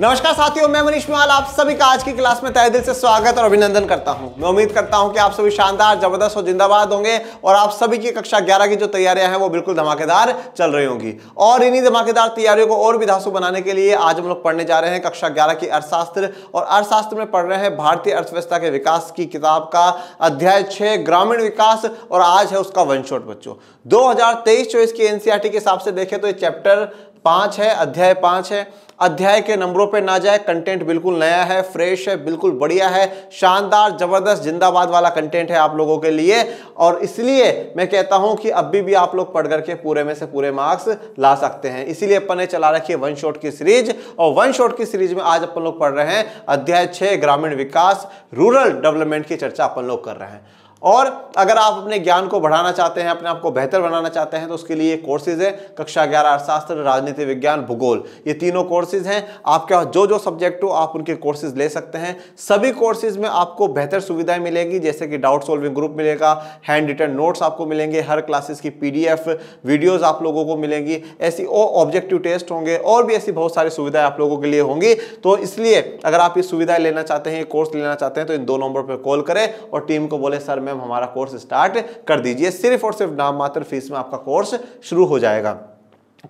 नमस्कार साथियों मैं मनीष माल आप सभी का आज की क्लास में तय दिल से स्वागत और अभिनंदन करता हूं मैं उम्मीद करता हूं कि आप सभी शानदार जबरदस्त और जिंदाबाद होंगे और आप सभी की कक्षा 11 की जो तैयारियां हैं वो बिल्कुल धमाकेदार चल रही होंगी और इन्हीं धमाकेदार तैयारियों को और भी धासु बनाने के लिए आज हम लोग पढ़ने जा रहे हैं कक्षा ग्यारह की अर्थशास्त्र और अर्थशास्त्र में पढ़ रहे हैं भारतीय अर्थव्यवस्था के विकास की किताब का अध्याय छः ग्रामीण विकास और आज है उसका वनशॉट बच्चों दो हजार तेईस चौबीस की एनसीआर e के हिसाब से देखें तो ये चैप्टर पाँच है अध्याय पाँच है अध्याय के नंबरों पे ना जाए कंटेंट बिल्कुल नया है फ्रेश है बिल्कुल बढ़िया है शानदार जबरदस्त जिंदाबाद वाला कंटेंट है आप लोगों के लिए और इसलिए मैं कहता हूं कि अभी भी आप लोग पढ़ करके पूरे में से पूरे मार्क्स ला सकते हैं इसीलिए अपन ने चला रखी है वन शॉट की सीरीज और वन शॉट की सीरीज में आज अपन लोग पढ़ रहे हैं अध्याय छः ग्रामीण विकास रूरल डेवलपमेंट की चर्चा अपन लोग कर रहे हैं और अगर आप अपने ज्ञान को बढ़ाना चाहते हैं अपने आप को बेहतर बनाना चाहते हैं तो उसके लिए कोर्सेज है कक्षा ग्यारह अर्थशास्त्र राजनीति विज्ञान भूगोल ये तीनों कोर्सेज हैं आपके जो जो सब्जेक्ट हो आप उनके कोर्सेज ले सकते हैं सभी कोर्सेज में आपको बेहतर सुविधाएं मिलेंगी जैसे कि डाउट सोल्विंग ग्रुप मिलेगा हैंड रिटर्न नोट्स आपको मिलेंगे हर क्लासेस की पी वीडियोज आप लोगों को मिलेंगी ऐसी और ऑब्जेक्टिव टेस्ट होंगे और भी ऐसी बहुत सारी सुविधाएं आप लोगों के लिए होंगी तो इसलिए अगर आप ये सुविधाएं लेना चाहते हैं कोर्स लेना चाहते हैं तो इन दो नंबर पर कॉल करें और टीम को बोले सर मैम हमारा कोर्स स्टार्ट कर दीजिए सिर्फ और सिर्फ नाम मात्र फीस में आपका कोर्स शुरू हो जाएगा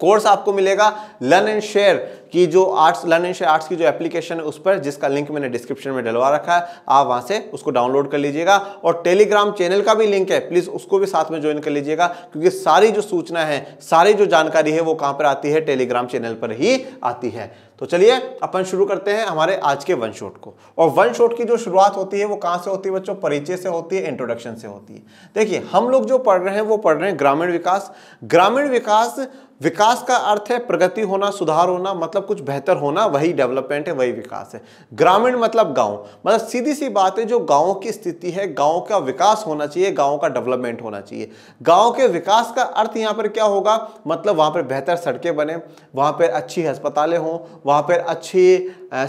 कोर्स आपको मिलेगा लर्न एंड शेयर की जो arts learn and share arts की जो एप्लीकेशन है उस पर जिसका लिंक मैंने डिस्क्रिप्शन में डलवा रखा है आप वहां से उसको डाउनलोड कर लीजिएगा और टेलीग्राम चैनल का भी लिंक है प्लीज़ उसको भी साथ में ज्वाइन कर लीजिएगा क्योंकि सारी जो सूचना है सारी जो जानकारी है वो कहाँ पर आती है टेलीग्राम चैनल पर ही आती है तो चलिए अपन शुरू करते हैं हमारे आज के वन शॉट को और वन शॉट की जो शुरुआत होती है वो कहाँ से होती है बच्चों परिचय से होती है इंट्रोडक्शन से होती है देखिए हम लोग जो पढ़ रहे हैं वो पढ़ रहे हैं ग्रामीण विकास ग्रामीण विकास विकास का अर्थ है प्रगति होना सुधार होना मतलब कुछ बेहतर होना वही डेवलपमेंट है वही विकास है ग्रामीण मतलब गांव मतलब सीधी सी बात है जो गांव की स्थिति है गांव का विकास होना चाहिए गांव का डेवलपमेंट होना चाहिए गांव के विकास का अर्थ यहाँ पर क्या होगा मतलब वहां पर बेहतर सड़कें बने वहां पर अच्छी अस्पतालें हों वहाँ पर अच्छी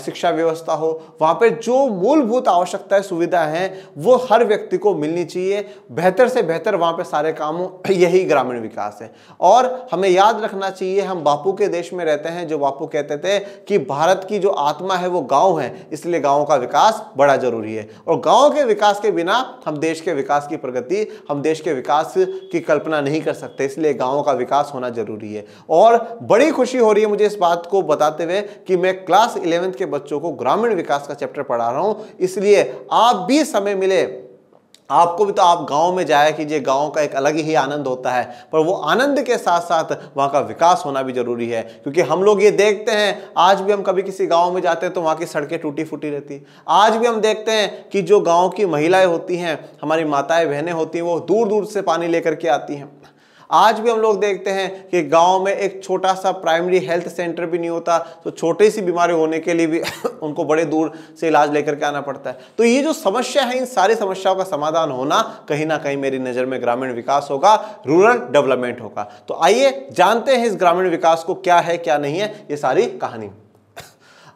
शिक्षा व्यवस्था हो वहाँ पर जो मूलभूत है, सुविधाएँ हैं वो हर व्यक्ति को मिलनी चाहिए बेहतर से बेहतर वहाँ पर सारे काम हों यही ग्रामीण विकास है और हमें याद याद रखना चाहिए हम बापू के देश में रहते हैं जो बापू कहते थे कि भारत की जो आत्मा है वो गांव है इसलिए गांव का विकास बड़ा जरूरी है और गांव के विकास के बिना हम देश के विकास की प्रगति हम देश के विकास की कल्पना नहीं कर सकते इसलिए गाँव का विकास होना जरूरी है और बड़ी खुशी हो रही है मुझे इस बात को बताते हुए कि मैं क्लास इलेवेंथ के बच्चों को ग्रामीण विकास का चैप्टर पढ़ा रहा हूँ इसलिए आप भी समय मिले आपको भी तो आप गांव में जाया कीजिए गांव का एक अलग ही आनंद होता है पर वो आनंद के साथ साथ वहाँ का विकास होना भी जरूरी है क्योंकि हम लोग ये देखते हैं आज भी हम कभी किसी गांव में जाते हैं तो वहाँ की सड़कें टूटी फूटी रहती हैं आज भी हम देखते हैं कि जो गाँव की महिलाएं होती हैं हमारी माताएं बहनें होती हैं वो दूर दूर से पानी लेकर के आती हैं आज भी हम लोग देखते हैं कि गाँव में एक छोटा सा प्राइमरी हेल्थ सेंटर भी नहीं होता तो छोटी सी बीमारी होने के लिए भी उनको बड़े दूर से इलाज लेकर के आना पड़ता है तो ये जो समस्या है इन सारी समस्याओं का समाधान होना कहीं ना कहीं मेरी नज़र में ग्रामीण विकास होगा रूरल डेवलपमेंट होगा तो आइए जानते हैं इस ग्रामीण विकास को क्या है क्या नहीं है ये सारी कहानी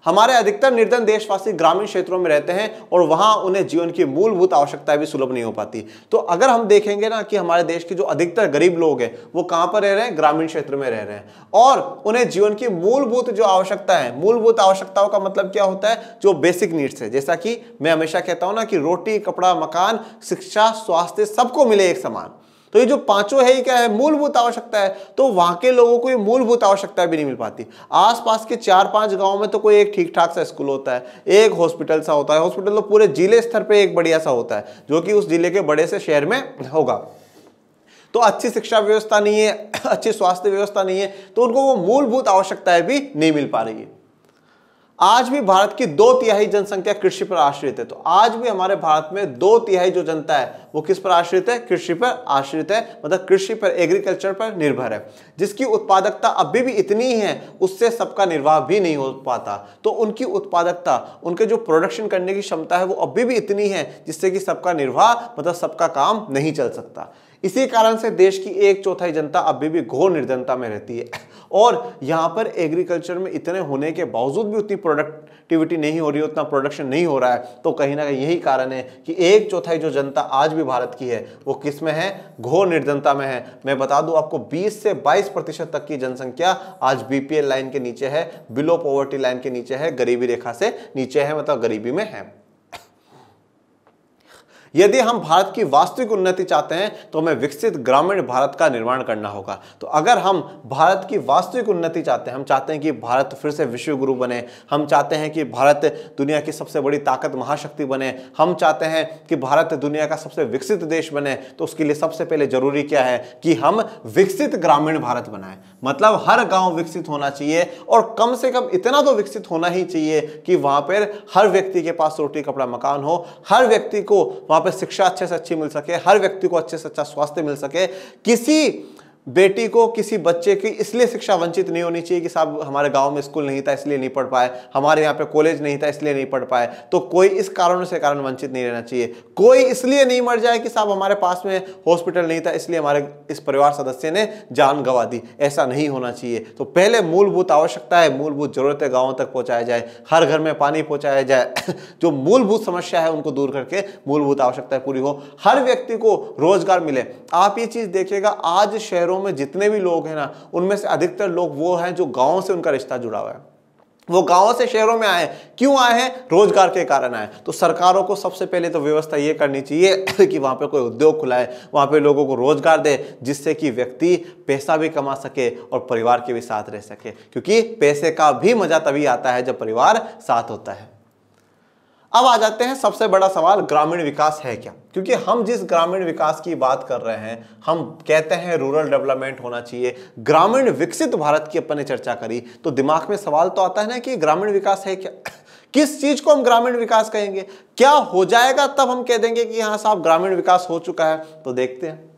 हमारे अधिकतर निर्धन देशवासी ग्रामीण क्षेत्रों में रहते हैं और वहाँ उन्हें जीवन की मूलभूत आवश्यकताएं भी सुलभ नहीं हो पाती तो अगर हम देखेंगे ना कि हमारे देश के जो अधिकतर गरीब लोग हैं वो कहाँ पर रह रहे हैं ग्रामीण क्षेत्र में रह रहे हैं और उन्हें जीवन की मूलभूत जो आवश्यकता है मूलभूत आवश्यकताओं का मतलब क्या होता है जो बेसिक नीड्स है जैसा कि मैं हमेशा कहता हूँ ना कि रोटी कपड़ा मकान शिक्षा स्वास्थ्य सबको मिले एक समान तो ये जो पांचों है ये क्या है मूलभूत आवश्यकता है तो वहां के लोगों को ये मूलभूत आवश्यकता भी नहीं मिल पाती आसपास के चार पांच गाँव में तो कोई एक ठीक ठाक सा स्कूल होता है एक हॉस्पिटल सा होता है हॉस्पिटल तो पूरे जिले स्तर पर एक बढ़िया सा होता है जो कि उस जिले के बड़े से शहर में होगा तो अच्छी शिक्षा व्यवस्था नहीं है अच्छी स्वास्थ्य व्यवस्था नहीं है तो उनको वो मूलभूत आवश्यकताएं भी नहीं मिल पा रही है आज भी भारत की दो तिहाई जनसंख्या कृषि पर आश्रित है तो आज भी हमारे भारत में दो तिहाई जो जनता है वो किस पर आश्रित है कृषि पर आश्रित है मतलब कृषि पर एग्रीकल्चर पर निर्भर है जिसकी उत्पादकता अभी भी इतनी ही है उससे सबका निर्वाह भी नहीं हो पाता तो उनकी उत्पादकता उनके जो प्रोडक्शन करने की क्षमता है वो अभी भी इतनी है जिससे कि सबका निर्वाह मतलब सबका काम नहीं चल सकता इसी कारण से देश की एक चौथाई जनता अभी भी घोर निर्जनता में रहती है और यहाँ पर एग्रीकल्चर में इतने होने के बावजूद भी उतनी प्रोडक्टिविटी नहीं हो रही उतना प्रोडक्शन नहीं हो रहा है तो कहीं ना कहीं यही कारण है कि एक चौथाई जो जनता आज भी भारत की है वो किस में है घोर निर्जनता में है मैं बता दूँ आपको बीस से बाईस प्रतिशत तक की जनसंख्या आज बीपीएल लाइन के नीचे है बिलो पॉवर्टी लाइन के नीचे है गरीबी रेखा से नीचे है मतलब गरीबी में है यदि हम भारत की वास्तविक उन्नति चाहते हैं तो हमें विकसित ग्रामीण भारत का निर्माण करना होगा तो अगर हम भारत की वास्तविक उन्नति चाहते हैं हम चाहते हैं कि भारत फिर से विश्व गुरु बने हम चाहते हैं कि भारत दुनिया की सबसे बड़ी ताकत महाशक्ति बने हम चाहते हैं कि भारत दुनिया का सबसे विकसित देश बने तो उसके लिए सबसे पहले जरूरी क्या है कि हम विकसित ग्रामीण भारत बनाए मतलब हर गाँव विकसित होना चाहिए और कम से कम इतना तो विकसित होना ही चाहिए कि वहां पर हर व्यक्ति के पास रोटी कपड़ा मकान हो हर व्यक्ति को वहाँ पर शिक्षा अच्छे से अच्छी मिल सके हर व्यक्ति को अच्छे से अच्छा स्वास्थ्य मिल सके किसी बेटी को किसी बच्चे की इसलिए शिक्षा वंचित नहीं होनी चाहिए कि साहब हमारे गांव में स्कूल नहीं था इसलिए नहीं पढ़ पाए हमारे यहाँ पे कॉलेज नहीं था इसलिए नहीं पढ़ पाए तो कोई इस कारण से कारण वंचित नहीं रहना चाहिए कोई इसलिए नहीं मर जाए कि साहब हमारे पास में हॉस्पिटल नहीं था इसलिए हमारे इस परिवार सदस्य ने जान गंवा दी ऐसा नहीं होना चाहिए तो पहले मूलभूत आवश्यकता है मूलभूत जरूरतें गाँव तक पहुँचाया जाए हर घर में पानी पहुँचाया जाए जो मूलभूत समस्या है उनको दूर करके मूलभूत आवश्यकताएं पूरी हो हर व्यक्ति को रोजगार मिले आप ये चीज़ देखिएगा आज शहरों शहरों में जितने भी लोग हैं ना उनमें से अधिकतर लोग वो हैं जो गाँव से उनका रिश्ता जुड़ा हुआ है वो गाँव से शहरों में आए क्यों आए हैं रोजगार के कारण आए तो सरकारों को सबसे पहले तो व्यवस्था ये करनी चाहिए कि वहाँ पे कोई उद्योग खुलाए वहाँ पे लोगों को रोजगार दे जिससे कि व्यक्ति पैसा भी कमा सके और परिवार के भी साथ रह सके क्योंकि पैसे का भी मज़ा तभी आता है जब परिवार साथ होता है अब आ जाते हैं सबसे बड़ा सवाल ग्रामीण विकास है क्या क्योंकि हम जिस ग्रामीण विकास की बात कर रहे हैं हम कहते हैं रूरल डेवलपमेंट होना चाहिए ग्रामीण विकसित भारत की अपन ने चर्चा करी तो दिमाग में सवाल तो आता है ना कि ग्रामीण विकास है क्या किस चीज को हम ग्रामीण विकास कहेंगे क्या हो जाएगा तब हम कह देंगे कि हाँ साहब ग्रामीण विकास हो चुका है तो देखते हैं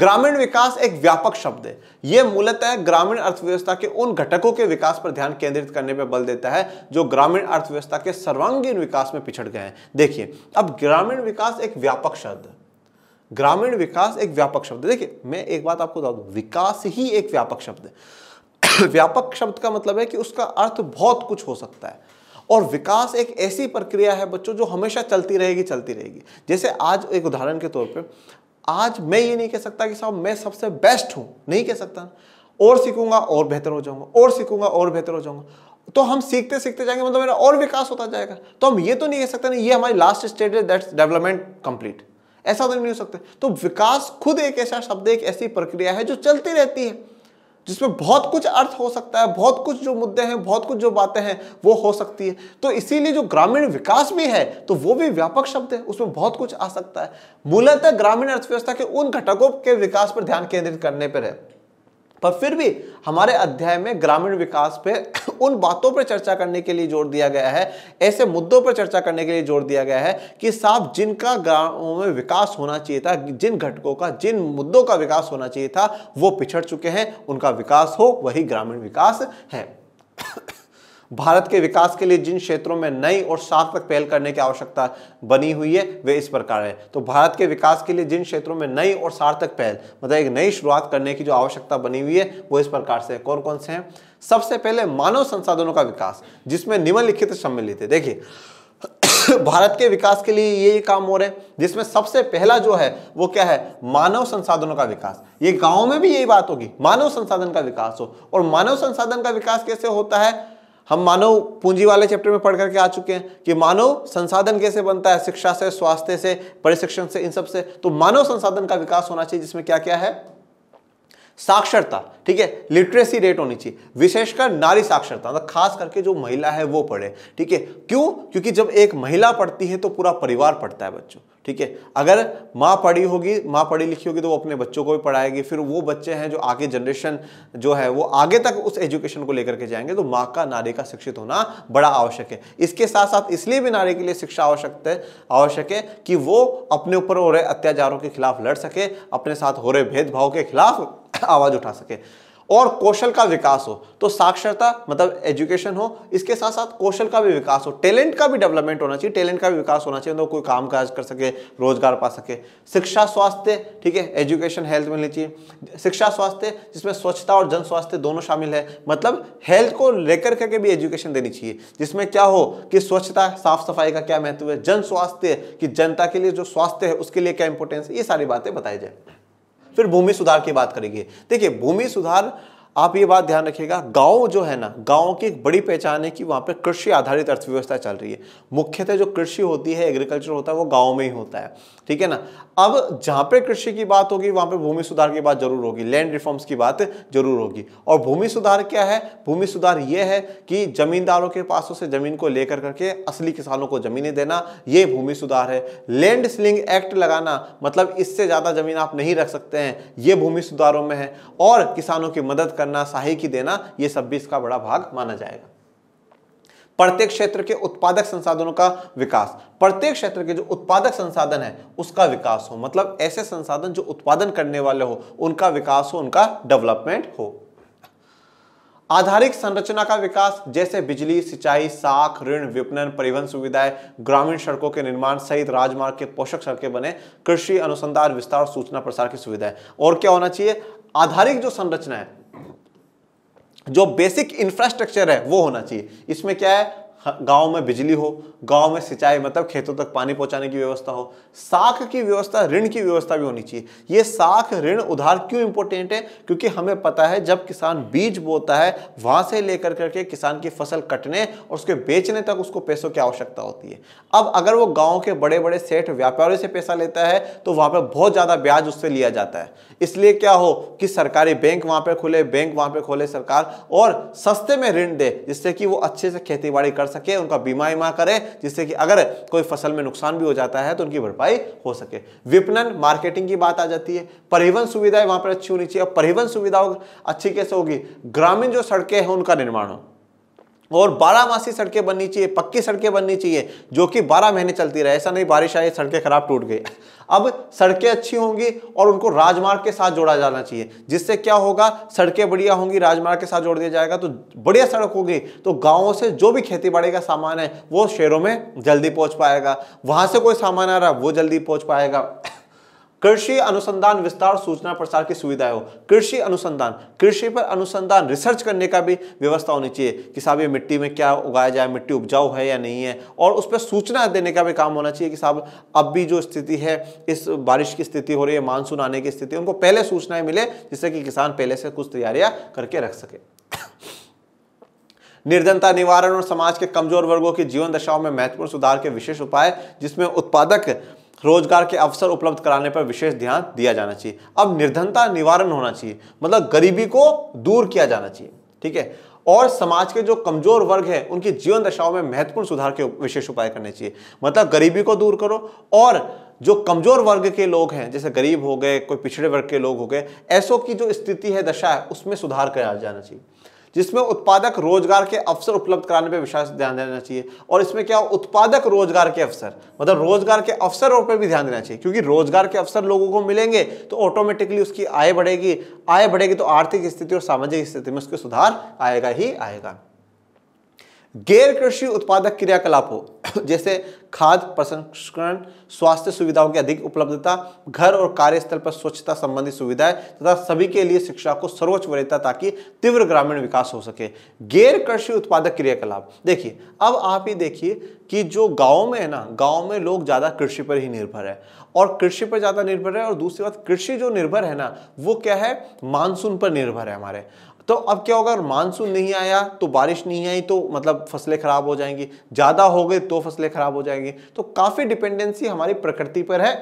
ग्रामीण विकास एक व्यापक शब्द है यह मूलतः ग्रामीण अर्थव्यवस्था के उन घटकों के विकास पर ध्यान केंद्रित करने पर बल देता है जो ग्रामीण अर्थव्यवस्था के सर्वांगीण विकास में पिछड़ गए हैं देखिए अब ग्रामीण विकास एक व्यापक शब्द ग्रामीण विकास एक व्यापक शब्द देखिए मैं एक बात आपको बता दू विकास ही एक व्यापक शब्द है व्यापक शब्द का मतलब है कि उसका अर्थ बहुत कुछ हो सकता है और विकास एक ऐसी प्रक्रिया है बच्चों जो हमेशा चलती रहेगी चलती रहेगी जैसे आज एक उदाहरण के तौर पे आज मैं ये नहीं कह सकता कि साहब मैं सबसे बेस्ट हूं नहीं कह सकता और सीखूंगा और बेहतर हो जाऊंगा और सीखूंगा और बेहतर हो जाऊंगा तो हम सीखते सीखते जाएंगे मतलब मेरा और विकास होता जाएगा तो हम ये तो नहीं कह सकते नहीं ये हमारी लास्ट स्टेज है दैट्स डेवलपमेंट कंप्लीट ऐसा तो नहीं हो सकता तो विकास खुद एक ऐसा शब्द एक ऐसी प्रक्रिया है जो चलती रहती है जिसमें बहुत कुछ अर्थ हो सकता है बहुत कुछ जो मुद्दे हैं बहुत कुछ जो बातें हैं वो हो सकती है तो इसीलिए जो ग्रामीण विकास भी है तो वो भी व्यापक शब्द है उसमें बहुत कुछ आ सकता है मूलतः ग्रामीण अर्थव्यवस्था के उन घटकों के विकास पर ध्यान केंद्रित करने पर है पर फिर भी हमारे अध्याय में ग्रामीण विकास पे उन बातों पर चर्चा करने के लिए जोर दिया गया है ऐसे मुद्दों पर चर्चा करने के लिए जोर दिया गया है कि साहब जिनका गांवों में विकास होना चाहिए था जिन घटकों का जिन मुद्दों का विकास होना चाहिए था वो पिछड़ चुके हैं उनका विकास हो वही ग्रामीण विकास है भारत के विकास के लिए जिन क्षेत्रों में नई और सार्थक पहल करने की आवश्यकता बनी हुई है वे इस प्रकार है तो भारत के विकास के लिए जिन क्षेत्रों में नई और सार्थक पहल मतलब एक नई शुरुआत करने की जो आवश्यकता बनी हुई है वो इस प्रकार से कौन कौन से हैं सबसे पहले मानव संसाधनों का विकास जिसमें निम्नलिखित सम्मिलित है देखिए भारत के विकास के लिए ये काम हो रहे हैं जिसमें सबसे पहला जो है वो क्या है मानव संसाधनों का विकास ये गांव में भी यही बात होगी मानव संसाधन का विकास हो और मानव संसाधन का विकास कैसे होता है हम मानव पूंजी वाले चैप्टर में पढ़ करके आ चुके हैं कि मानव संसाधन कैसे बनता है शिक्षा से स्वास्थ्य से प्रशिक्षण से इन सब से तो मानव संसाधन का विकास होना चाहिए जिसमें क्या क्या है साक्षरता ठीक है लिटरेसी रेट होनी चाहिए विशेषकर नारी साक्षरता मतलब खास करके जो महिला है वो पढ़े ठीक है क्यों क्योंकि जब एक महिला पढ़ती है तो पूरा परिवार पढ़ता है बच्चों ठीक है अगर माँ पढ़ी होगी माँ पढ़ी लिखी होगी तो वो अपने बच्चों को भी पढ़ाएगी फिर वो बच्चे हैं जो आगे जनरेशन जो है वो आगे तक उस एजुकेशन को लेकर के जाएंगे तो माँ का नारी का शिक्षित होना बड़ा आवश्यक है इसके साथ साथ इसलिए भी नारी के लिए शिक्षा आवश्यक है आवश्यक है कि वो अपने ऊपर हो रहे अत्याचारों के खिलाफ लड़ सके अपने साथ हो रहे भेदभाव के खिलाफ आवाज उठा सके और कौशल का विकास हो तो साक्षरता मतलब एजुकेशन हो इसके साथ साथ कौशल का भी विकास हो टैलेंट का भी डेवलपमेंट होना चाहिए टैलेंट का भी विकास होना चाहिए तो कोई काम काज कर सके रोजगार पा सके शिक्षा स्वास्थ्य ठीक है एजुकेशन हेल्थ मिलनी चाहिए शिक्षा स्वास्थ्य जिसमें स्वच्छता और जन स्वास्थ्य दोनों शामिल है मतलब हेल्थ को लेकर करके भी एजुकेशन देनी चाहिए जिसमें क्या हो कि स्वच्छता साफ सफाई का क्या महत्व है जन स्वास्थ्य कि जनता के लिए जो स्वास्थ्य है उसके लिए क्या इंपॉर्टेंस है ये सारी बातें बताई जाए फिर भूमि सुधार की बात करेंगे देखिए भूमि सुधार आप ये बात ध्यान रखिएगा गांव जो है ना गांव की एक बड़ी पहचान है कि वहाँ पर कृषि आधारित अर्थव्यवस्था चल रही है मुख्यतः जो कृषि होती है एग्रीकल्चर होता है वो गांव में ही होता है ठीक है ना अब जहाँ पे कृषि की बात होगी वहाँ पे भूमि सुधार की बात जरूर होगी लैंड रिफॉर्म्स की बात जरूर होगी और भूमि सुधार क्या है भूमि सुधार ये है कि जमींदारों के पास उसे जमीन को लेकर करके असली किसानों को जमीनें देना ये भूमि सुधार है लैंड स्लिंग एक्ट लगाना मतलब इससे ज़्यादा जमीन आप नहीं रख सकते हैं ये भूमि सुधारों में है और किसानों की मदद करना सहायक ही देना यह सब भी इसका बड़ा भाग माना जाएगा प्रत्येक क्षेत्र के उत्पादक संसाधनों का विकास प्रत्येक क्षेत्र के जो उत्पादक संसाधन है उसका विकास हो मतलब ऐसे संसाधन जो उत्पादन करने वाले हो उनका विकास हो उनका डेवलपमेंट हो आधारिक संरचना का विकास जैसे बिजली सिंचाई साख ऋण विपणन परिवहन सुविधाएं ग्रामीण सड़कों के निर्माण सहित राजमार्ग के पोषक सड़कें बने कृषि अनुसंधान विस्तार सूचना प्रसार की सुविधाएं और क्या होना चाहिए आधारिक जो संरचना है जो बेसिक इंफ्रास्ट्रक्चर है वो होना चाहिए इसमें क्या है गांव में बिजली हो गांव में सिंचाई मतलब खेतों तक पानी पहुंचाने की व्यवस्था हो साख की व्यवस्था ऋण की व्यवस्था भी होनी चाहिए ये साख ऋण उधार क्यों इंपॉर्टेंट है क्योंकि हमें पता है जब किसान बीज बोता है वहां से लेकर करके किसान की फसल कटने और उसके बेचने तक उसको पैसों की आवश्यकता होती है अब अगर वो गाँव के बड़े बड़े सेठ व्यापारियों से पैसा लेता है तो वहां पर बहुत ज़्यादा ब्याज उससे लिया जाता है इसलिए क्या हो कि सरकारी बैंक वहां पर खुले बैंक वहां पर खोले सरकार और सस्ते में ऋण दे जिससे कि वो अच्छे से खेती कर सके उनका बीमा बीमा करे जिससे कि अगर कोई फसल में नुकसान भी हो जाता है तो उनकी भरपाई हो सके विपणन मार्केटिंग की बात आ जाती है परिवहन सुविधाएं वहां पर अच्छी होनी चाहिए और परिवहन सुविधा अच्छी कैसे होगी ग्रामीण जो सड़कें हैं उनका निर्माण हो और बारह मासी सड़कें बननी चाहिए पक्की सड़कें बननी चाहिए जो कि बारह महीने चलती रहे ऐसा नहीं बारिश आई सड़कें खराब टूट गई अब सड़कें अच्छी होंगी और उनको राजमार्ग के साथ जोड़ा जाना चाहिए जिससे क्या होगा सड़कें बढ़िया होंगी राजमार्ग के साथ जोड़ दिया जाएगा तो बढ़िया सड़क होगी तो गाँवों से जो भी खेती का सामान है वो शहरों में जल्दी पहुँच पाएगा वहाँ से कोई सामान आ रहा है वो जल्दी पहुँच पाएगा कृषि अनुसंधान विस्तार सूचना प्रसार की सुविधाएं हो कृषि अनुसंधान कृषि पर अनुसंधान रिसर्च करने का भी व्यवस्था होनी चाहिए कि साहब ये मिट्टी में क्या उगाया जाए मिट्टी उपजाऊ है या नहीं है और उस पर सूचना देने का भी काम होना चाहिए कि साहब अब भी जो स्थिति है इस बारिश की स्थिति हो रही है मानसून आने की स्थिति उनको पहले सूचनाएं मिले जिससे कि किसान पहले से कुछ तैयारियां करके रख सके निर्धनता निवारण और समाज के कमजोर वर्गों की जीवन दशाओं में महत्वपूर्ण सुधार के विशेष उपाय जिसमें उत्पादक रोजगार के अवसर उपलब्ध कराने पर विशेष ध्यान दिया जाना चाहिए अब निर्धनता निवारण होना चाहिए मतलब गरीबी को दूर किया जाना चाहिए ठीक है और समाज के जो कमजोर वर्ग हैं उनकी जीवन दशाओं में महत्वपूर्ण सुधार के विशेष उपाय करने चाहिए मतलब गरीबी को दूर करो और जो कमजोर वर्ग के लोग हैं जैसे गरीब हो गए कोई पिछड़े वर्ग के लोग हो गए ऐसों की जो स्थिति है दशा है उसमें सुधार कराया जाना चाहिए जिसमें उत्पादक रोजगार के अवसर उपलब्ध कराने पर विशेष ध्यान देना चाहिए और इसमें क्या उत्पादक रोजगार के अवसर मतलब रोजगार के अवसरों पर भी ध्यान देना चाहिए क्योंकि रोजगार के अवसर लोगों को मिलेंगे तो ऑटोमेटिकली उसकी आय बढ़ेगी आय बढ़ेगी तो आर्थिक स्थिति और सामाजिक स्थिति में उसके सुधार आएगा ही आएगा गैर कृषि उत्पादक क्रियाकलापों जैसे खाद प्रसंस्करण स्वास्थ्य सुविधाओं की अधिक उपलब्धता घर और कार्यस्थल पर स्वच्छता संबंधी सुविधाएं तथा सभी के लिए शिक्षा को सर्वोच्च वरीयता ताकि तीव्र ग्रामीण विकास हो सके गैर कृषि उत्पादक क्रियाकलाप देखिए अब आप ही देखिए कि जो गाँव में है ना गाँव में लोग ज़्यादा कृषि पर ही निर्भर है और कृषि पर ज़्यादा निर्भर है और दूसरी बात कृषि जो निर्भर है ना वो क्या है मानसून पर निर्भर है हमारे तो अब क्या होगा मानसून नहीं आया तो बारिश नहीं आई तो मतलब फसलें खराब हो जाएंगी ज़्यादा हो गई तो फसलें खराब हो जाएंगी तो काफ़ी डिपेंडेंसी हमारी प्रकृति पर है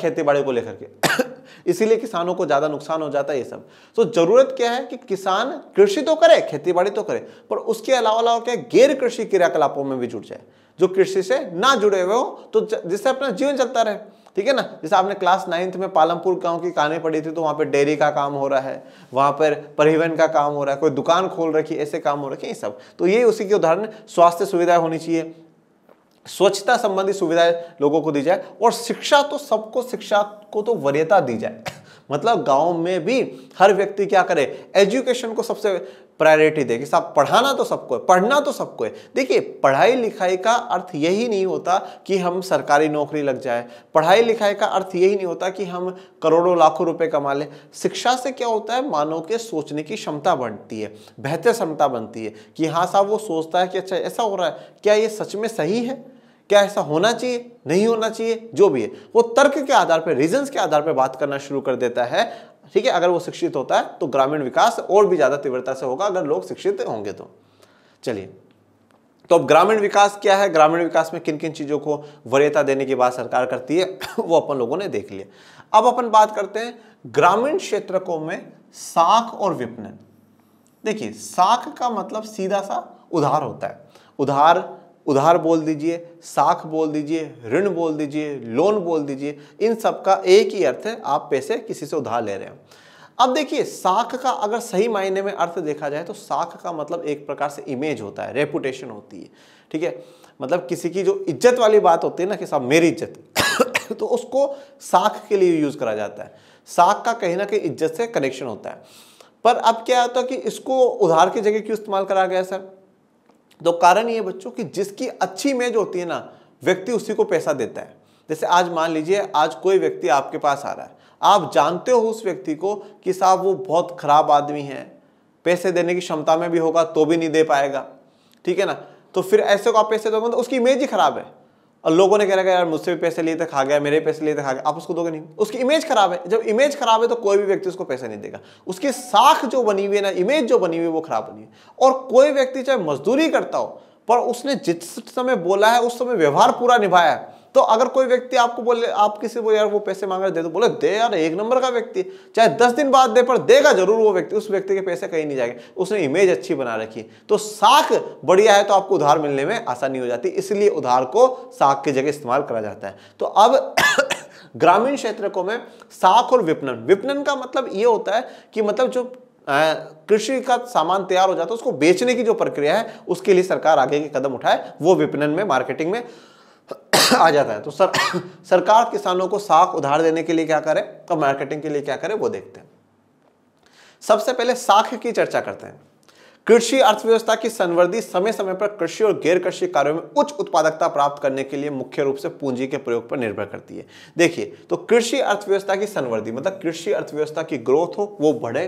खेती बाड़ी को लेकर के इसीलिए किसानों को ज़्यादा नुकसान हो जाता है ये सब तो ज़रूरत क्या है कि किसान कृषि तो करे खेती बाड़ी तो करे पर उसके अलावा अलावा क्या गैर कृषि क्रियाकलापों में भी जुट जाए जो कृषि से ना जुड़े हुए हो तो जिससे अपना जीवन चलता रहे ठीक है ना जैसे आपने क्लास नाइन्थ में पालमपुर गांव की कहानी पढ़ी थी तो वहाँ पर डेयरी का काम हो रहा है वहाँ पर परिवहन का काम हो रहा है कोई दुकान खोल रखी ऐसे काम हो रखे ये सब तो ये उसी के उदाहरण स्वास्थ्य सुविधाएं होनी चाहिए स्वच्छता संबंधी सुविधाएं लोगों को दी जाए और शिक्षा तो सबको शिक्षा को तो वरीयता दी जाए मतलब गांव में भी हर व्यक्ति क्या करे एजुकेशन को सबसे प्रायोरिटी कि साहब पढ़ाना तो सबको है पढ़ना तो सबको है देखिए पढ़ाई लिखाई का अर्थ यही नहीं होता कि हम सरकारी नौकरी लग जाए पढ़ाई लिखाई का अर्थ यही नहीं होता कि हम करोड़ों लाखों रुपए कमा लें शिक्षा से क्या होता है मानव के सोचने की क्षमता बढ़ती है बेहतर क्षमता बनती है कि हाँ साहब वो सोचता है कि अच्छा ऐसा हो रहा है क्या ये सच में सही है क्या ऐसा होना चाहिए नहीं होना चाहिए जो भी है वो तर्क के आधार पर रीजंस के आधार पर बात करना शुरू कर देता है ठीक है अगर वो शिक्षित होता है तो ग्रामीण विकास और भी ज़्यादा तीव्रता से होगा अगर लोग शिक्षित होंगे तो चलिए तो अब ग्रामीण विकास क्या है ग्रामीण विकास में किन किन चीज़ों को वरीयता देने की बात सरकार करती है वो अपन लोगों ने देख लिया अब अपन बात करते हैं ग्रामीण को में साख और विपणन देखिए साख का मतलब सीधा सा उधार होता है उधार उधार बोल दीजिए साख बोल दीजिए ऋण बोल दीजिए लोन बोल दीजिए इन सब का एक ही अर्थ है आप पैसे किसी से उधार ले रहे हैं अब देखिए साख का अगर सही मायने में अर्थ देखा जाए तो साख का मतलब एक प्रकार से इमेज होता है रेपुटेशन होती है ठीक है मतलब किसी की जो इज्जत वाली बात होती है ना कि साहब मेरी इज्जत तो उसको साख के लिए यूज़ करा जाता है साख का कहीं ना कहीं इज्जत से कनेक्शन होता है पर अब क्या होता है कि इसको उधार की जगह क्यों इस्तेमाल करा गया सर तो कारण ये बच्चों कि जिसकी अच्छी इमेज होती है ना व्यक्ति उसी को पैसा देता है जैसे आज मान लीजिए आज कोई व्यक्ति आपके पास आ रहा है आप जानते हो उस व्यक्ति को कि साहब वो बहुत खराब आदमी है पैसे देने की क्षमता में भी होगा तो भी नहीं दे पाएगा ठीक है ना तो फिर ऐसे को आप पैसे दोगे तो उसकी इमेज ही खराब है और लोगों ने कह कहना यार मुझसे भी पैसे लिए थे खा गया मेरे पैसे लिए थे खा गया आप उसको दोगे नहीं उसकी इमेज खराब है जब इमेज खराब है तो कोई भी व्यक्ति उसको पैसे नहीं देगा उसकी साख जो बनी हुई है ना इमेज जो बनी हुई है वो खराब बनी है और कोई व्यक्ति चाहे मजदूरी करता हो पर उसने जिस समय बोला है उस समय व्यवहार पूरा निभाया है तो अगर कोई व्यक्ति आपको बोले आप किसी को यार वो पैसे मांग रहे दे दो बोले दे यार एक नंबर का व्यक्ति चाहे दस दिन बाद दे पर देगा जरूर वो व्यक्ति उस व्यक्ति के पैसे कहीं नहीं जाएंगे उसने इमेज अच्छी बना रखी तो साख बढ़िया है तो आपको उधार मिलने में आसानी हो जाती है इसलिए उधार को साख की जगह इस्तेमाल करा जाता है तो अब ग्रामीण क्षेत्र को में साख और विपणन विपणन का मतलब ये होता है कि मतलब जो कृषि का सामान तैयार हो जाता है उसको बेचने की जो प्रक्रिया है उसके लिए सरकार आगे के कदम उठाए वो विपणन में मार्केटिंग में आ जाता है तो सर सरकार किसानों को साख उधार देने के लिए क्या करे और मार्केटिंग के लिए क्या करे वो देखते हैं सबसे पहले साख की चर्चा करते हैं कृषि अर्थव्यवस्था की संवर्धि समय समय पर कृषि और गैर कृषि कार्यों में उच्च उत्पादकता प्राप्त करने के लिए मुख्य रूप से पूंजी के प्रयोग पर निर्भर करती है देखिए तो कृषि अर्थव्यवस्था की संवर्धि मतलब कृषि अर्थव्यवस्था की ग्रोथ हो वो बढ़े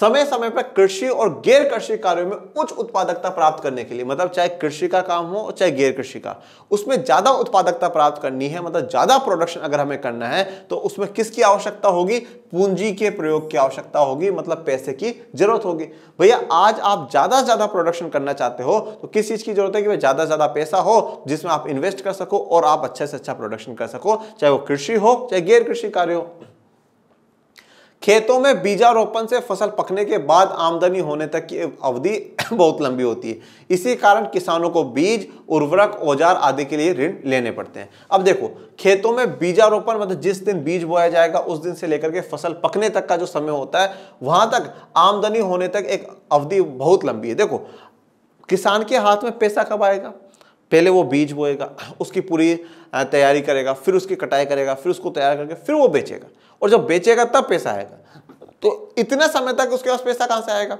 समय समय पर कृषि और गैर कृषि कार्यों में उच्च उत्पादकता प्राप्त करने के लिए मतलब चाहे कृषि का काम हो चाहे गैर कृषि का उसमें ज्यादा उत्पादकता प्राप्त करनी है मतलब ज्यादा प्रोडक्शन अगर हमें करना है तो उसमें किसकी आवश्यकता होगी पूंजी के प्रयोग की आवश्यकता होगी मतलब पैसे की जरूरत होगी भैया आज आप ज्यादा ज्यादा प्रोडक्शन करना चाहते हो तो किस चीज की जरूरत है कि भाई ज्यादा ज्यादा पैसा हो जिसमें आप इन्वेस्ट कर सको और आप अच्छे से अच्छा प्रोडक्शन कर सको चाहे वो कृषि हो चाहे गैर कृषि कार्य हो खेतों में बीजारोपण से फसल पकने के बाद आमदनी होने तक की अवधि बहुत लंबी होती है इसी कारण किसानों को बीज उर्वरक औजार आदि के लिए ऋण लेने पड़ते हैं अब देखो खेतों में बीजारोपण मतलब जिस दिन बीज बोया जाएगा उस दिन से लेकर के फसल पकने तक का जो समय होता है वहां तक आमदनी होने तक एक अवधि बहुत लंबी है देखो किसान के हाथ में पैसा कब आएगा पहले वो बीज बोएगा उसकी पूरी तैयारी करेगा फिर उसकी कटाई करेगा फिर उसको तैयार करके फिर वो बेचेगा और जब बेचेगा तब पैसा आएगा तो इतना समय तक उसके पास पैसा कहां से आएगा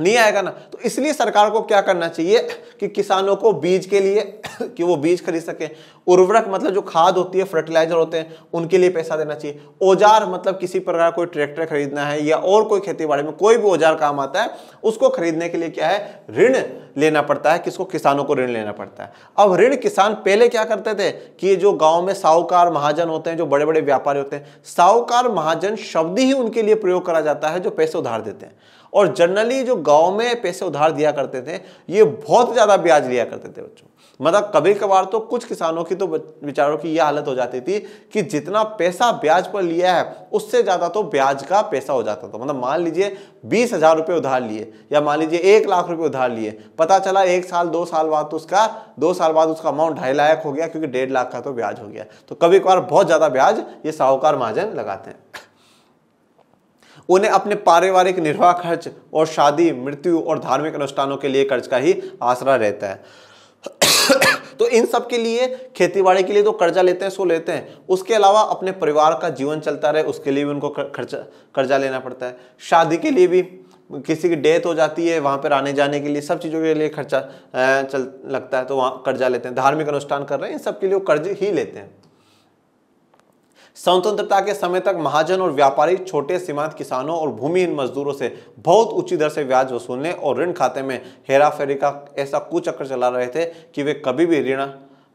नहीं आएगा ना तो इसलिए सरकार को क्या करना चाहिए कि किसानों को बीज के लिए कि वो बीज खरीद सके उर्वरक मतलब जो खाद होती है फर्टिलाइजर होते हैं उनके लिए पैसा देना चाहिए औजार मतलब किसी प्रकार कोई ट्रैक्टर खरीदना है या और कोई खेती बाड़ी में कोई भी औजार काम आता है उसको खरीदने के लिए क्या है ऋण लेना पड़ता है किसको किसानों को ऋण लेना पड़ता है अब ऋण किसान पहले क्या करते थे कि जो गाँव में साहूकार महाजन होते हैं जो बड़े बड़े व्यापारी होते हैं साहूकार महाजन शब्द ही उनके लिए प्रयोग करा जाता है जो पैसे उधार देते हैं और जनरली जो गाँव में पैसे उधार दिया करते थे ये बहुत ज़्यादा ब्याज लिया करते थे बच्चों मतलब कभी कभार तो कुछ किसानों की तो बेचारों की यह हालत हो जाती थी कि जितना पैसा ब्याज पर लिया है उससे ज़्यादा तो ब्याज का पैसा हो जाता था मतलब मान लीजिए बीस हज़ार रुपये उधार लिए या मान लीजिए एक लाख रुपये उधार लिए पता चला एक साल दो साल बाद तो उसका दो साल बाद उसका अमाउंट ढाई लाख हो गया क्योंकि डेढ़ लाख का तो ब्याज हो गया तो कभी कभार बहुत ज़्यादा ब्याज ये साहूकार महाजन लगाते हैं उन्हें अपने पारिवारिक निर्वाह खर्च और शादी मृत्यु और धार्मिक अनुष्ठानों के लिए कर्ज का ही आसरा रहता है तो इन सब के लिए खेतीबाड़ी के लिए तो कर्जा लेते हैं सो लेते हैं उसके अलावा अपने परिवार का जीवन चलता रहे उसके लिए भी उनको खर्चा कर्जा लेना पड़ता है शादी के लिए भी किसी की डेथ हो जाती है वहाँ पर आने जाने के लिए सब चीज़ों के लिए खर्चा चल लगता है तो वहाँ कर्जा लेते हैं धार्मिक अनुष्ठान कर रहे हैं इन सब के लिए वो कर्ज ही लेते हैं स्वतंत्रता के समय तक महाजन और व्यापारी छोटे सीमांत किसानों और भूमिहीन मजदूरों से बहुत ऊंची दर से ब्याज वसूलने और ऋण खाते में हेराफेरी का ऐसा कुचक्र चला रहे थे कि वे कभी भी ऋण